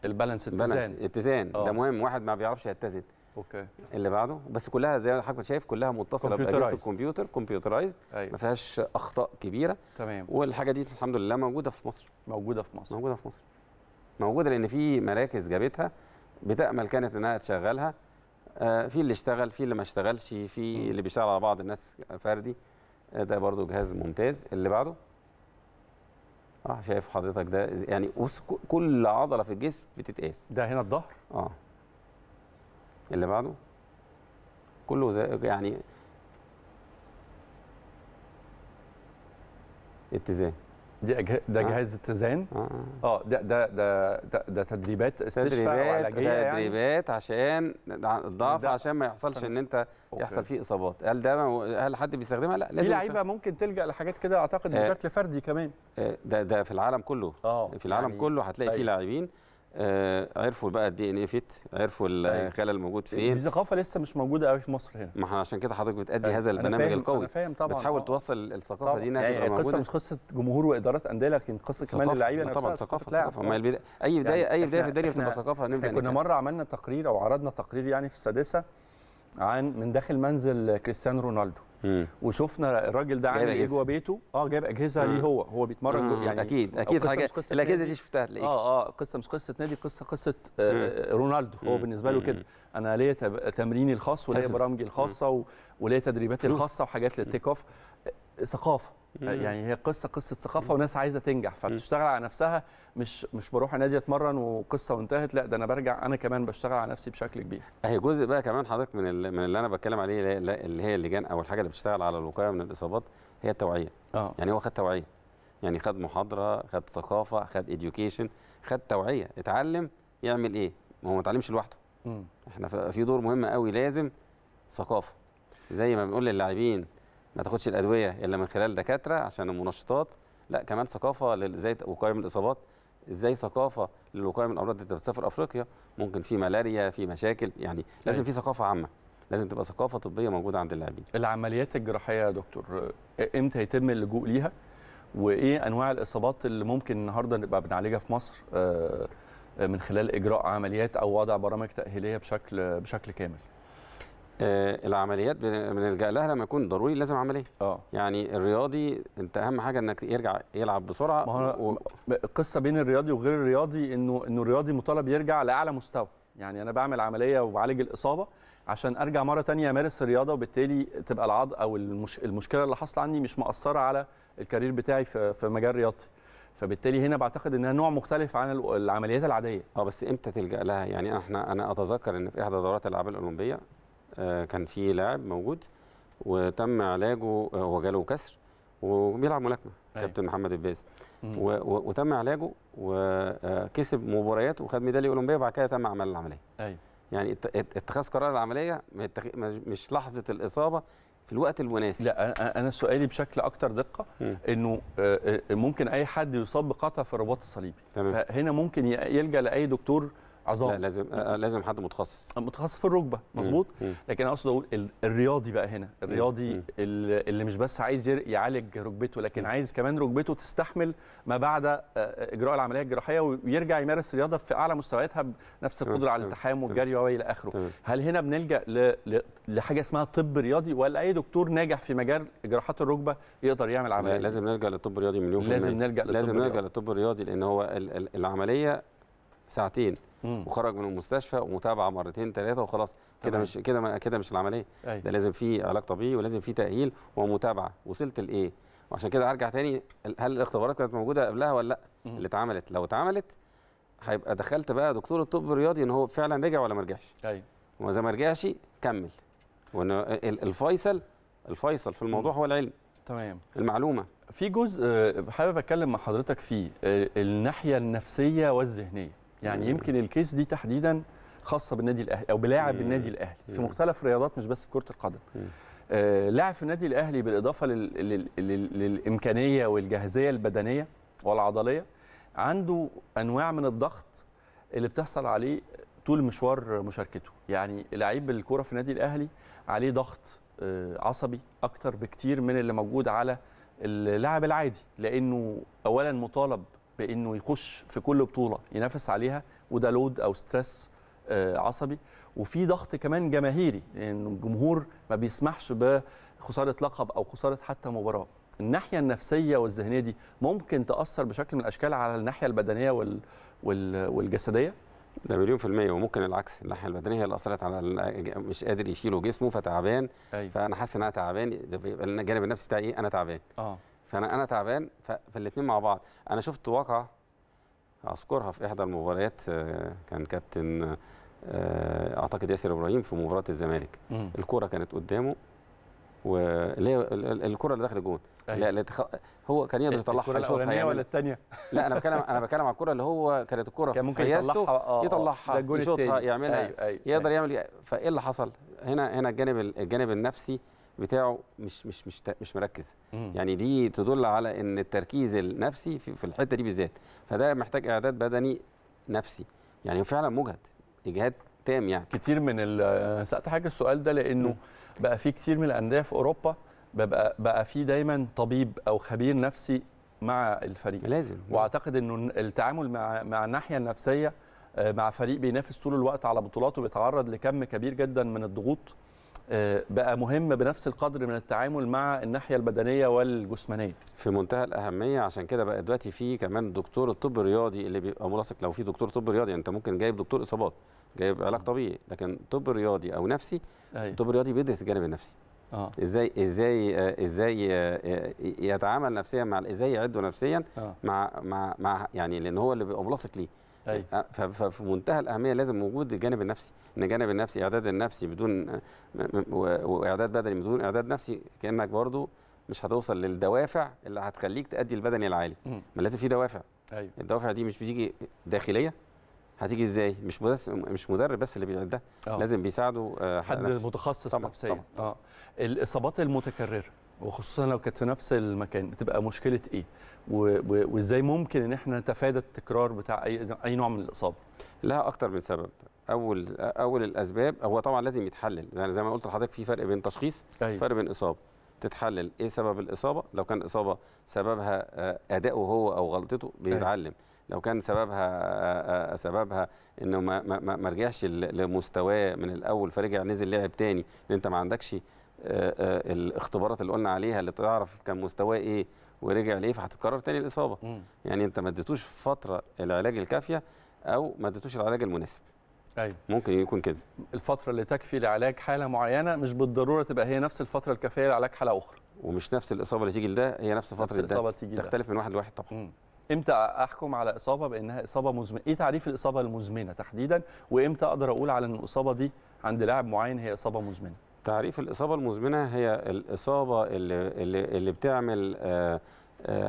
البالانس اتزان اتزان آه. ده مهم واحد ما بيعرفش يتزن اوكي اللي بعده بس كلها زي ما حضرتك شايف كلها متصله باجهزه الكمبيوتر كمبيوترايزد أيوة. ما فيهاش اخطاء كبيره تمام والحاجه دي الحمد لله موجوده في مصر موجوده في مصر موجوده في مصر موجوده لان في مراكز جابتها بتامل كانت انها تشغلها آه في اللي اشتغل في اللي ما اشتغلش في اللي بيشتغل على بعض الناس فردي آه، ده برضو جهاز ممتاز اللي بعده اه شايف حضرتك ده يعني بص كل عضله في الجسم بتتقاس ده هنا الظهر اه اللي بعده كله زي يعني اتزان دي أجه... ده جهاز اتزان اه ده ده ده ده, ده تدريبات استشفاء وعلاجيه تدريبات يعني. عشان الضعف عشان ما يحصلش ان انت أوكي. يحصل فيه اصابات هل ده هل حد بيستخدمها لا لازم في لعيبه ممكن تلجا لحاجات كده اعتقد آه. بشكل آه. فردي كمان آه. ده ده في العالم كله آه. في العالم يعني كله هتلاقي فيه طيب. لاعبين آه عرفوا بقى الدي ان اي فيت عرفوا أيوة. الخلل الموجود فين دي ثقافه لسه مش موجوده قوي في مصر هنا ما احنا عشان كده حضرتك بتأدي أيوة. هذا البرنامج القوي انا فاهم طبعا بتحاول آه. توصل الثقافه دي انها يعني القصه مش قصه جمهور وادارات انديه لكن قصه كمان اللعيبه نفسها طبعا ثقافه ثقافه ما البدا... اي يعني بدايه يعني اي بدايه في الدنيا بتبقى ثقافه احنا كنا مره عملنا تقرير او عرضنا تقرير يعني في السادسه عن من داخل منزل كريستيانو رونالدو وشفنا الراجل ده عامل ايه جوه بيته اه جايب اجهزه مم. ليه هو هو بيتمرن يعني اكيد اكيد حاجه قصة الاجهزه دي شفتها اه اه قصه مش قصه نادي قصه قصه آه رونالدو هو مم. بالنسبه له كده انا ليا تمريني الخاص وليا برامجي الخاصه وليا تدريباتي الخاصه وحاجات للتيك اوف آه، ثقافه يعني هي قصه قصه ثقافه وناس عايزه تنجح فبتشتغل على نفسها مش مش بروح نادي اتمرن وقصه وانتهت لا ده انا برجع انا كمان بشتغل على نفسي بشكل كبير هي جزء بقى كمان حضرتك من من اللي انا بتكلم عليه اللي هي اللجان او الحاجه اللي بتشتغل على الوقايه من الاصابات هي التوعيه آه. يعني هو خد توعيه يعني خد محاضره خد ثقافه خد اديوكيشن خد توعيه اتعلم يعمل ايه ما هو ما اتعلمش لوحده م. احنا في دور مهم قوي لازم ثقافه زي ما بنقول للاعبين ما تاخدش الادويه الا من خلال دكاتره عشان المنشطات لا كمان ثقافه ازاي وقايه من الاصابات ازاي ثقافه للوقايه من الامراض اللي بتسافر افريقيا ممكن في ملاريا في مشاكل يعني لازم أيوة. في ثقافه عامه لازم تبقى ثقافه طبيه موجوده عند اللاعبين العمليات الجراحيه يا دكتور امتى يتم اللجوء ليها وايه انواع الاصابات اللي ممكن النهارده نبقى بنعالجها في مصر آه، آه، من خلال اجراء عمليات او وضع برامج تاهيليه بشكل بشكل كامل آه العمليات بنلجا لها لما يكون ضروري لازم عمليه اه يعني الرياضي انت اهم حاجه انك يرجع يلعب بسرعه ما هو و... القصه بين الرياضي وغير الرياضي انه انه الرياضي مطالب يرجع لاعلى مستوى يعني انا بعمل عمليه وبعالج الاصابه عشان ارجع مره ثانيه امارس الرياضه وبالتالي تبقى العض او المش... المشكله اللي حصل عني مش مأثره على الكارير بتاعي في, في مجال رياضتي فبالتالي هنا بعتقد انها نوع مختلف عن العمليات العاديه اه بس امتى تلجا لها يعني احنا انا اتذكر ان في احدى دورات الالعاب الاولمبيه آه، كان في لاعب موجود وتم علاجه آه، هو جاله كسر وبيلعب ملاكمه أيوة. كابتن محمد الباز وتم علاجه وكسب آه، مباريات وخد ميداليه اولمبيه وبعد كده تم عمل العمليه ايوه يعني اتخاذ قرار العمليه مش لحظه الاصابه في الوقت المناسب لا انا سؤالي بشكل اكثر دقه م. انه ممكن اي حد يصاب بقطع في الرباط الصليبي تمام. فهنا ممكن يلجا لاي دكتور عظام لا لازم آه، آه، لازم حد متخصص آه، متخصص في الركبه مظبوط لكن انا اقصد اقول الرياضي بقى هنا الرياضي اللي مش بس عايز يعالج ركبته لكن عايز كمان ركبته تستحمل ما بعد اجراء العمليه الجراحيه ويرجع يمارس الرياضه في اعلى مستوياتها بنفس القدره على التحام والجري والى اخره هل هنا بنلجا لحاجه اسمها طب رياضي ولا اي دكتور ناجح في مجال جراحات الركبه يقدر يعمل عمليه لا لازم نلجا للطب الرياضي مليون في المية لازم نلجا للطب لازم نلجا للطب الرياضي لان هو العمليه ساعتين مم. وخرج من المستشفى ومتابعه مرتين ثلاثه وخلاص كده مش كده كده مش العمليه أي. أيوة. ده لازم في علاج طبيعي ولازم في تاهيل ومتابعه وصلت لايه وعشان كده ارجع تاني هل الاختبارات كانت موجوده قبلها ولا لا اللي اتعملت لو اتعملت هيبقى دخلت بقى دكتور الطب الرياضي ان هو فعلا رجع ولا ما رجعش ايوه واذا ما رجعش كمل وان الفيصل الفيصل في الموضوع هو العلم تمام المعلومه في جزء آه، حابب اتكلم مع حضرتك فيه آه، الناحيه النفسيه والذهنيه يعني يمكن الكيس دي تحديدا خاصه بالنادي الاهلي او بلاعب النادي الاهلي في مختلف الرياضات مش بس في كره القدم آه لاعب في النادي الاهلي بالاضافه لل... لل... لل... للامكانيه والجاهزيه البدنيه والعضليه عنده انواع من الضغط اللي بتحصل عليه طول مشوار مشاركته يعني لعيب الكره في النادي الاهلي عليه ضغط آه، عصبي اكتر بكتير من اللي موجود على اللاعب العادي لانه اولا مطالب بانه يخش في كل بطوله ينافس عليها وده لود او ستريس آه، عصبي وفي ضغط كمان جماهيري لان يعني الجمهور ما بيسمحش بخساره لقب او خساره حتى مباراه الناحيه النفسيه والذهنيه دي ممكن تاثر بشكل من الاشكال على الناحيه البدنيه وال... وال... والجسديه ده مليون في المية وممكن العكس الناحية البدنية هي اللي أثرت على مش قادر يشيله جسمه فتعبان أيوة. فأنا حاسس إن أنا تعبان ده بيبقى الجانب النفسي بتاعي إيه أنا تعبان آه. فانا انا تعبان فالاثنين مع بعض انا شفت واقعه اذكرها في احدى المباريات آه، كان كابتن آه، اعتقد ياسر ابراهيم في مباراه الزمالك الكره كانت قدامه وليه الكره اللي دخلت الجون أيوة. لا لا تخ... هو كان يقدر يطلعها الكره يعني ولا الثانيه لا انا بتكلم انا بتكلم على الكره اللي هو كانت الكره كان ممكن يطلعها آه، يطلعها يشوطها يعملها أيوة أيوة يقدر أيوة. يعمل إيه؟ فايه اللي حصل هنا هنا الجانب الجانب النفسي بتاعه مش مش مش مش مركز مم. يعني دي تدل على ان التركيز النفسي في, في الحته دي بالذات فده محتاج اعداد بدني نفسي يعني فعلا مجهد اجهاد تام يعني كتير من سالت حاجه السؤال ده لانه مم. بقى في كتير من الانديه في اوروبا بقى بقى في دايما طبيب او خبير نفسي مع الفريق لازم واعتقد انه التعامل مع مع الناحيه النفسيه آه، مع فريق بينافس طول الوقت على بطولاته بيتعرض لكم كبير جدا من الضغوط آه، بقى مهم بنفس القدر من التعامل مع الناحيه البدنيه والجسمانيه في منتهى الاهميه عشان كده بقى دلوقتي في كمان دكتور الطب الرياضي اللي بيبقى ملاصق لو في دكتور طب رياضي انت ممكن جايب دكتور اصابات جايب علاج آه. طبيعي لكن طب رياضي او نفسي أيه. طب رياضي بيدرس الجانب النفسي آه. ازاي ازاي آه، ازاي يتعامل نفسيا مع ازاي يعده نفسيا آه. مع مع مع يعني لان هو اللي بيبقى ملاصق ليه أيوة. أه، ففي منتهى الاهميه لازم وجود الجانب النفسي ان الجانب النفسي اعداد النفسي بدون آه، واعداد بدني بدون اعداد نفسي كانك برضو مش هتوصل للدوافع اللي هتخليك تأدي البدني العالي ما لازم في دوافع أيوة. الدوافع دي مش بتيجي داخليه هتيجي ازاي مش بس مش مدرب بس اللي بيعدها آه. لازم بيساعده حد نفسي. متخصص طبعًا نفسيا طبعًا. اه الاصابات المتكرره وخصوصا لو كانت في نفس المكان بتبقى مشكله ايه وازاي ممكن ان احنا نتفادى التكرار بتاع اي اي نوع من الاصابه لها اكثر من سبب اول اول الاسباب هو طبعا لازم يتحلل يعني زي ما قلت لحضرتك في فرق بين تشخيص أيوة. فرق بين اصابه تتحلل ايه سبب الاصابه لو كان الاصابه سببها آه، اداؤه هو او غلطته بيتعلم أيوة. لو كان سببها آه، آه، سببها انه ما ما, ما رجعش لمستواه من الاول فرجع نزل لعب تاني انت ما عندكش آه، آه، الاختبارات اللي قلنا عليها اللي تعرف كان مستواه ايه ورجع ليه فهتتكرر تاني الاصابه مم. يعني انت ما اديتوش فتره العلاج الكافيه او ما اديتوش العلاج المناسب ايوه ممكن يكون كده الفتره اللي تكفي لعلاج حاله معينه مش بالضروره تبقى هي نفس الفتره الكافيه لعلاج حاله اخرى ومش نفس الاصابه اللي تيجي لده هي نفس فتره نفس الاصابه تيجي تختلف ده. من واحد لواحد طبعا مم. امتى احكم على اصابه بانها اصابه مزمنه ايه تعريف الاصابه المزمنه تحديدا وامتى اقدر اقول على ان الاصابه دي عند لاعب معين هي اصابه مزمنه تعريف الإصابة المزمنة هي الإصابة اللي, اللي, اللي بتعمل آآ آه، آآ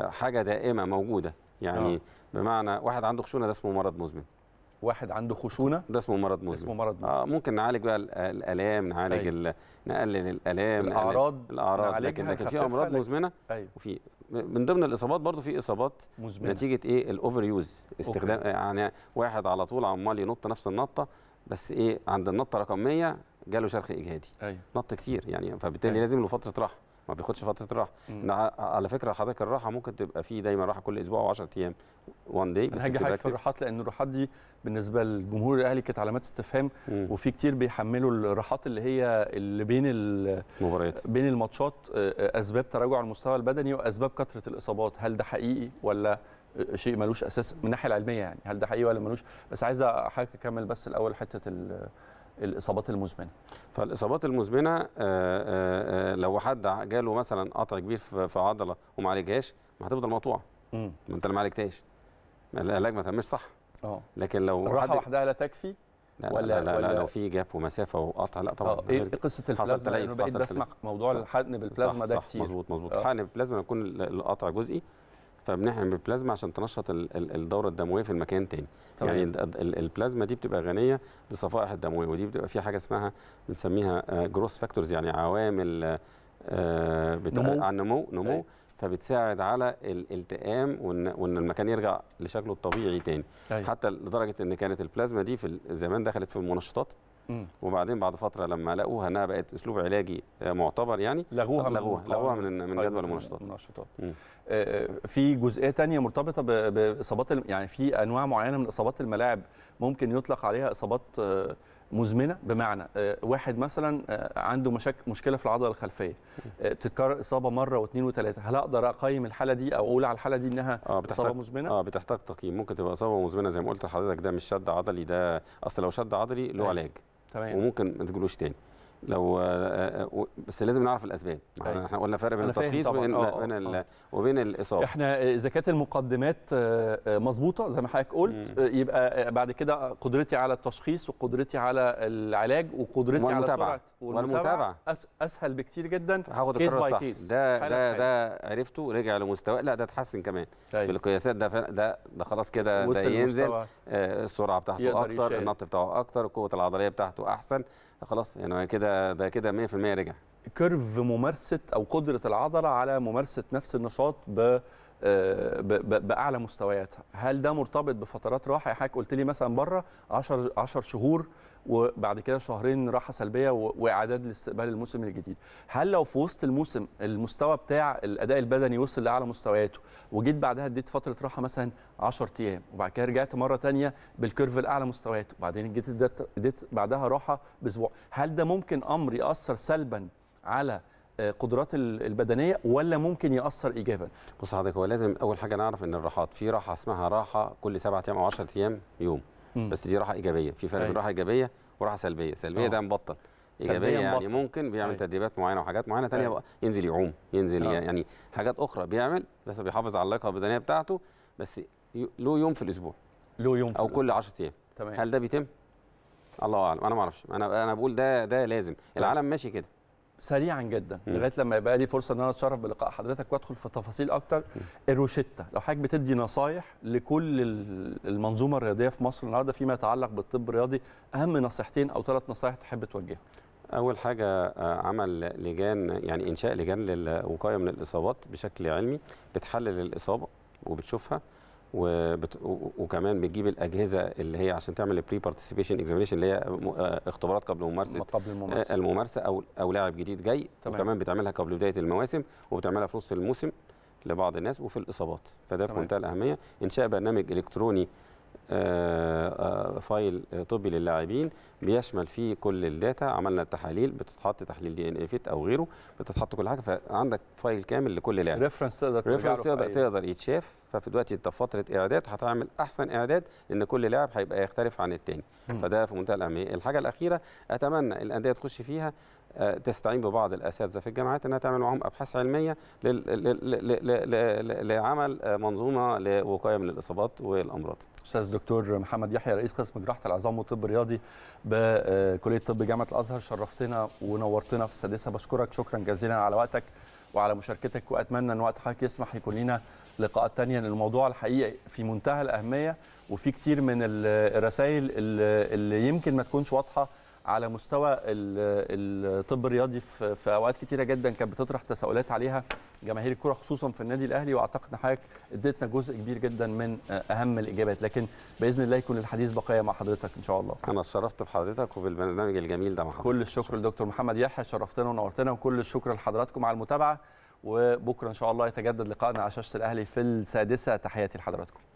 آه، حاجة دائمة موجودة يعني أوه. بمعنى واحد عنده خشونة ده اسمه مرض مزمن واحد عنده خشونه ده اسمه مرض مزمن اسمه مرض مزمن آه ممكن نعالج بقى الالام نعالج أيوه. نقلل الالام الاعراض الاعراض لكن لكن في امراض مزمنه أيوة. وفي من ضمن الاصابات برضو في اصابات مزمنة. نتيجه ايه الاوفر يوز استخدام أوكي. يعني واحد على طول عمال ينط نفس النطه بس ايه عند النطه رقم 100 جاله شرخ اجهادي أيوة. نط كتير يعني فبالتالي أيوة. لازم له فتره راحه ما بياخدش فتره راحه على فكره حضرتك الراحه ممكن تبقى فيه دايما راحه كل اسبوع و10 ايام وان داي بس هاجي حضرتك في الراحات لان الراحات دي بالنسبه للجمهور الاهلي كانت علامات استفهام وفي كتير بيحملوا الراحات اللي هي اللي بين المباريات بين الماتشات آه، آه، اسباب تراجع المستوى البدني واسباب كثره الاصابات هل ده حقيقي ولا آه، شيء ملوش اساس من الناحيه العلميه يعني هل ده حقيقي ولا ملوش بس عايز حضرتك اكمل بس الاول حته الاصابات المزمنه فالاصابات المزمنه آه، آه، آه، لو حد جاله مثلا قطع كبير في عضله وما عالجهاش ما هتفضل مقطوعه ما انت اللي ما عالجتهاش العلاج ما تمش صح اه لكن لو الراحه وحدها لا تكفي لا ولا لا, لا, ولا لو في جاب ومسافه وقطع لا طبعا ايه قصه البلازما انا بقيت بسمع موضوع الحقن بالبلازما ده كتير صح مظبوط مظبوط الحقن بالبلازما يكون القطع جزئي فبنحقن بالبلازما عشان تنشط الدوره الدمويه في المكان تاني طبعا. يعني البلازما دي بتبقى غنيه بالصفائح الدمويه ودي بتبقى في حاجه اسمها بنسميها جروس آه، فاكتورز يعني عوامل آه، نمو. على آه، النمو نمو أي. أيوة. فبتساعد على الالتئام وان وان المكان يرجع لشكله الطبيعي تاني أي. أيوة. حتى لدرجه ان كانت البلازما دي في زمان دخلت في المنشطات وبعدين بعد فتره لما لقوها انها بقت اسلوب علاجي آه، معتبر يعني لغوها من آه، لغوها لغوها من من جدول آه، المنشطات المنشطات في جزئيه ثانيه مرتبطه باصابات يعني في انواع معينه من اصابات الملاعب ممكن يطلق عليها اصابات مزمنه بمعنى واحد مثلا عنده مشاك مشكله في العضله الخلفيه بتتكرر اصابه مره واثنين وثلاثه هل اقدر اقيم الحاله دي او اقول على الحاله دي انها آه بتحتاج اصابه مزمنه اه بتحتاج تقييم ممكن تبقى اصابه مزمنه زي ما قلت لحضرتك ده مش شد عضلي ده اصل لو شد عضلي له أيوه. علاج تمام وممكن ما تقولوش تاني لو آه، آه، آه، بس لازم نعرف الاسباب أيوة. احنا قلنا فرق بين التشخيص وبين وبين, وبين الاصابه احنا اذا كانت المقدمات مظبوطه زي ما حضرتك قلت يبقى بعد كده قدرتي على التشخيص وقدرتي على العلاج وقدرتي على سرعه والمتابعه اسهل بكتير جدا هاخد كيس باي كيس ده ده ده عرفته رجع لمستواه لا ده اتحسن كمان أيوة. بالقياسات ده ده ده خلاص كده ده ينزل السرعه بتاعته اكتر النط بتاعه اكتر القوه العضليه بتاعته احسن خلاص يعني كده ده كده 100% رجع كيرف ممارسه او قدره العضله على ممارسه نفس النشاط ب آه، باعلى مستوياتها هل ده مرتبط بفترات راحه يعني حضرتك قلت لي مثلا بره 10 10 شهور وبعد كده شهرين راحه سلبيه واعداد لاستقبال الموسم الجديد هل لو في وسط الموسم المستوى بتاع الاداء البدني وصل لاعلى مستوياته وجيت بعدها اديت فتره راحه مثلا 10 ايام وبعد كده رجعت مره ثانيه بالكيرف لاعلى مستوياته وبعدين جيت اديت بعدها راحه باسبوع هل ده ممكن امر ياثر سلبا على آه، قدرات البدنيه ولا ممكن ياثر ايجابا بص حضرتك هو لازم اول حاجه نعرف ان الراحات في راحه اسمها راحه كل 7 ايام او 10 ايام يوم بس دي راحه ايجابيه في فرق بين أيوة. راحه ايجابيه وراحه سلبيه سلبيه أوه. ده مبطل ايجابيه يعني مبطل. ممكن بيعمل أي. أيوة. تدريبات معينه وحاجات معينه ثانيه أيوة. بقى ينزل يعوم ينزل أوه. يعني حاجات اخرى بيعمل بس بيحافظ على اللياقه البدنيه بتاعته بس له يوم في الاسبوع له يوم او كل 10 ايام تمام هل ده بيتم الله اعلم انا ما اعرفش انا انا بقول ده ده لازم طيب. العالم ماشي كده سريعا جدا لغايه لما يبقى لي فرصه ان انا اتشرف بلقاء حضرتك وادخل في تفاصيل اكتر الروشتة لو حضرتك بتدي نصايح لكل المنظومه الرياضيه في مصر النهارده فيما يتعلق بالطب الرياضي اهم نصيحتين او ثلاث نصايح تحب توجهها اول حاجه آه، عمل لجان يعني انشاء لجان للوقايه من الاصابات بشكل علمي بتحلل الاصابه وبتشوفها وبت... وكمان بتجيب الاجهزه اللي هي عشان تعمل البري بارتيسيبيشن اكزامينشن اللي هي آه، اختبارات قبل ممارسه قبل الممارسه, آه، الممارسة او او لاعب جديد جاي تمام. وكمان بتعملها قبل بدايه المواسم وبتعملها في نص الموسم لبعض الناس وفي الاصابات فده في منتهى الاهميه انشاء برنامج الكتروني آآ آه، آآ فايل طبي للاعبين بيشمل فيه كل الداتا عملنا التحاليل بتتحط تحليل دي ان اي فيت او غيره بتتحط كل حاجه فعندك فايل كامل لكل لاعب ريفرنس ريفرنس تقدر, تقدر يتشاف ففي دلوقتي انت فتره اعداد هتعمل احسن اعداد ان كل لاعب هيبقى يختلف عن الثاني فده في منتهى الاهميه الحاجه الاخيره اتمنى الانديه تخش فيها آه، تستعين ببعض الاساتذه في الجامعات انها تعمل معاهم ابحاث علميه لعمل آه، منظومه لوقايه من الاصابات والامراض. استاذ دكتور محمد يحيى رئيس قسم جراحه العظام والطب الرياضي بكليه طب جامعه الازهر شرفتنا ونورتنا في السادسه بشكرك شكرا جزيلا على وقتك وعلى مشاركتك واتمنى ان وقت حضرتك يسمح يكون لنا لقاءات تانية الموضوع الحقيقي في منتهى الأهمية وفي كتير من الرسائل اللي يمكن ما تكونش واضحة على مستوى الطب الرياضي في اوقات كتيره جدا كانت بتطرح تساؤلات عليها جماهير الكره خصوصا في النادي الاهلي واعتقد ان حضرتك اديتنا جزء كبير جدا من اهم الاجابات لكن باذن الله يكون الحديث بقيه مع حضرتك ان شاء الله انا اتشرفت بحضرتك وبالبرنامج الجميل ده مع حضرتك كل الشكر لدكتور محمد يحيى شرفتنا ونورتنا وكل الشكر لحضراتكم على المتابعه وبكره ان شاء الله يتجدد لقائنا على شاشه الاهلي في السادسه تحياتي لحضراتكم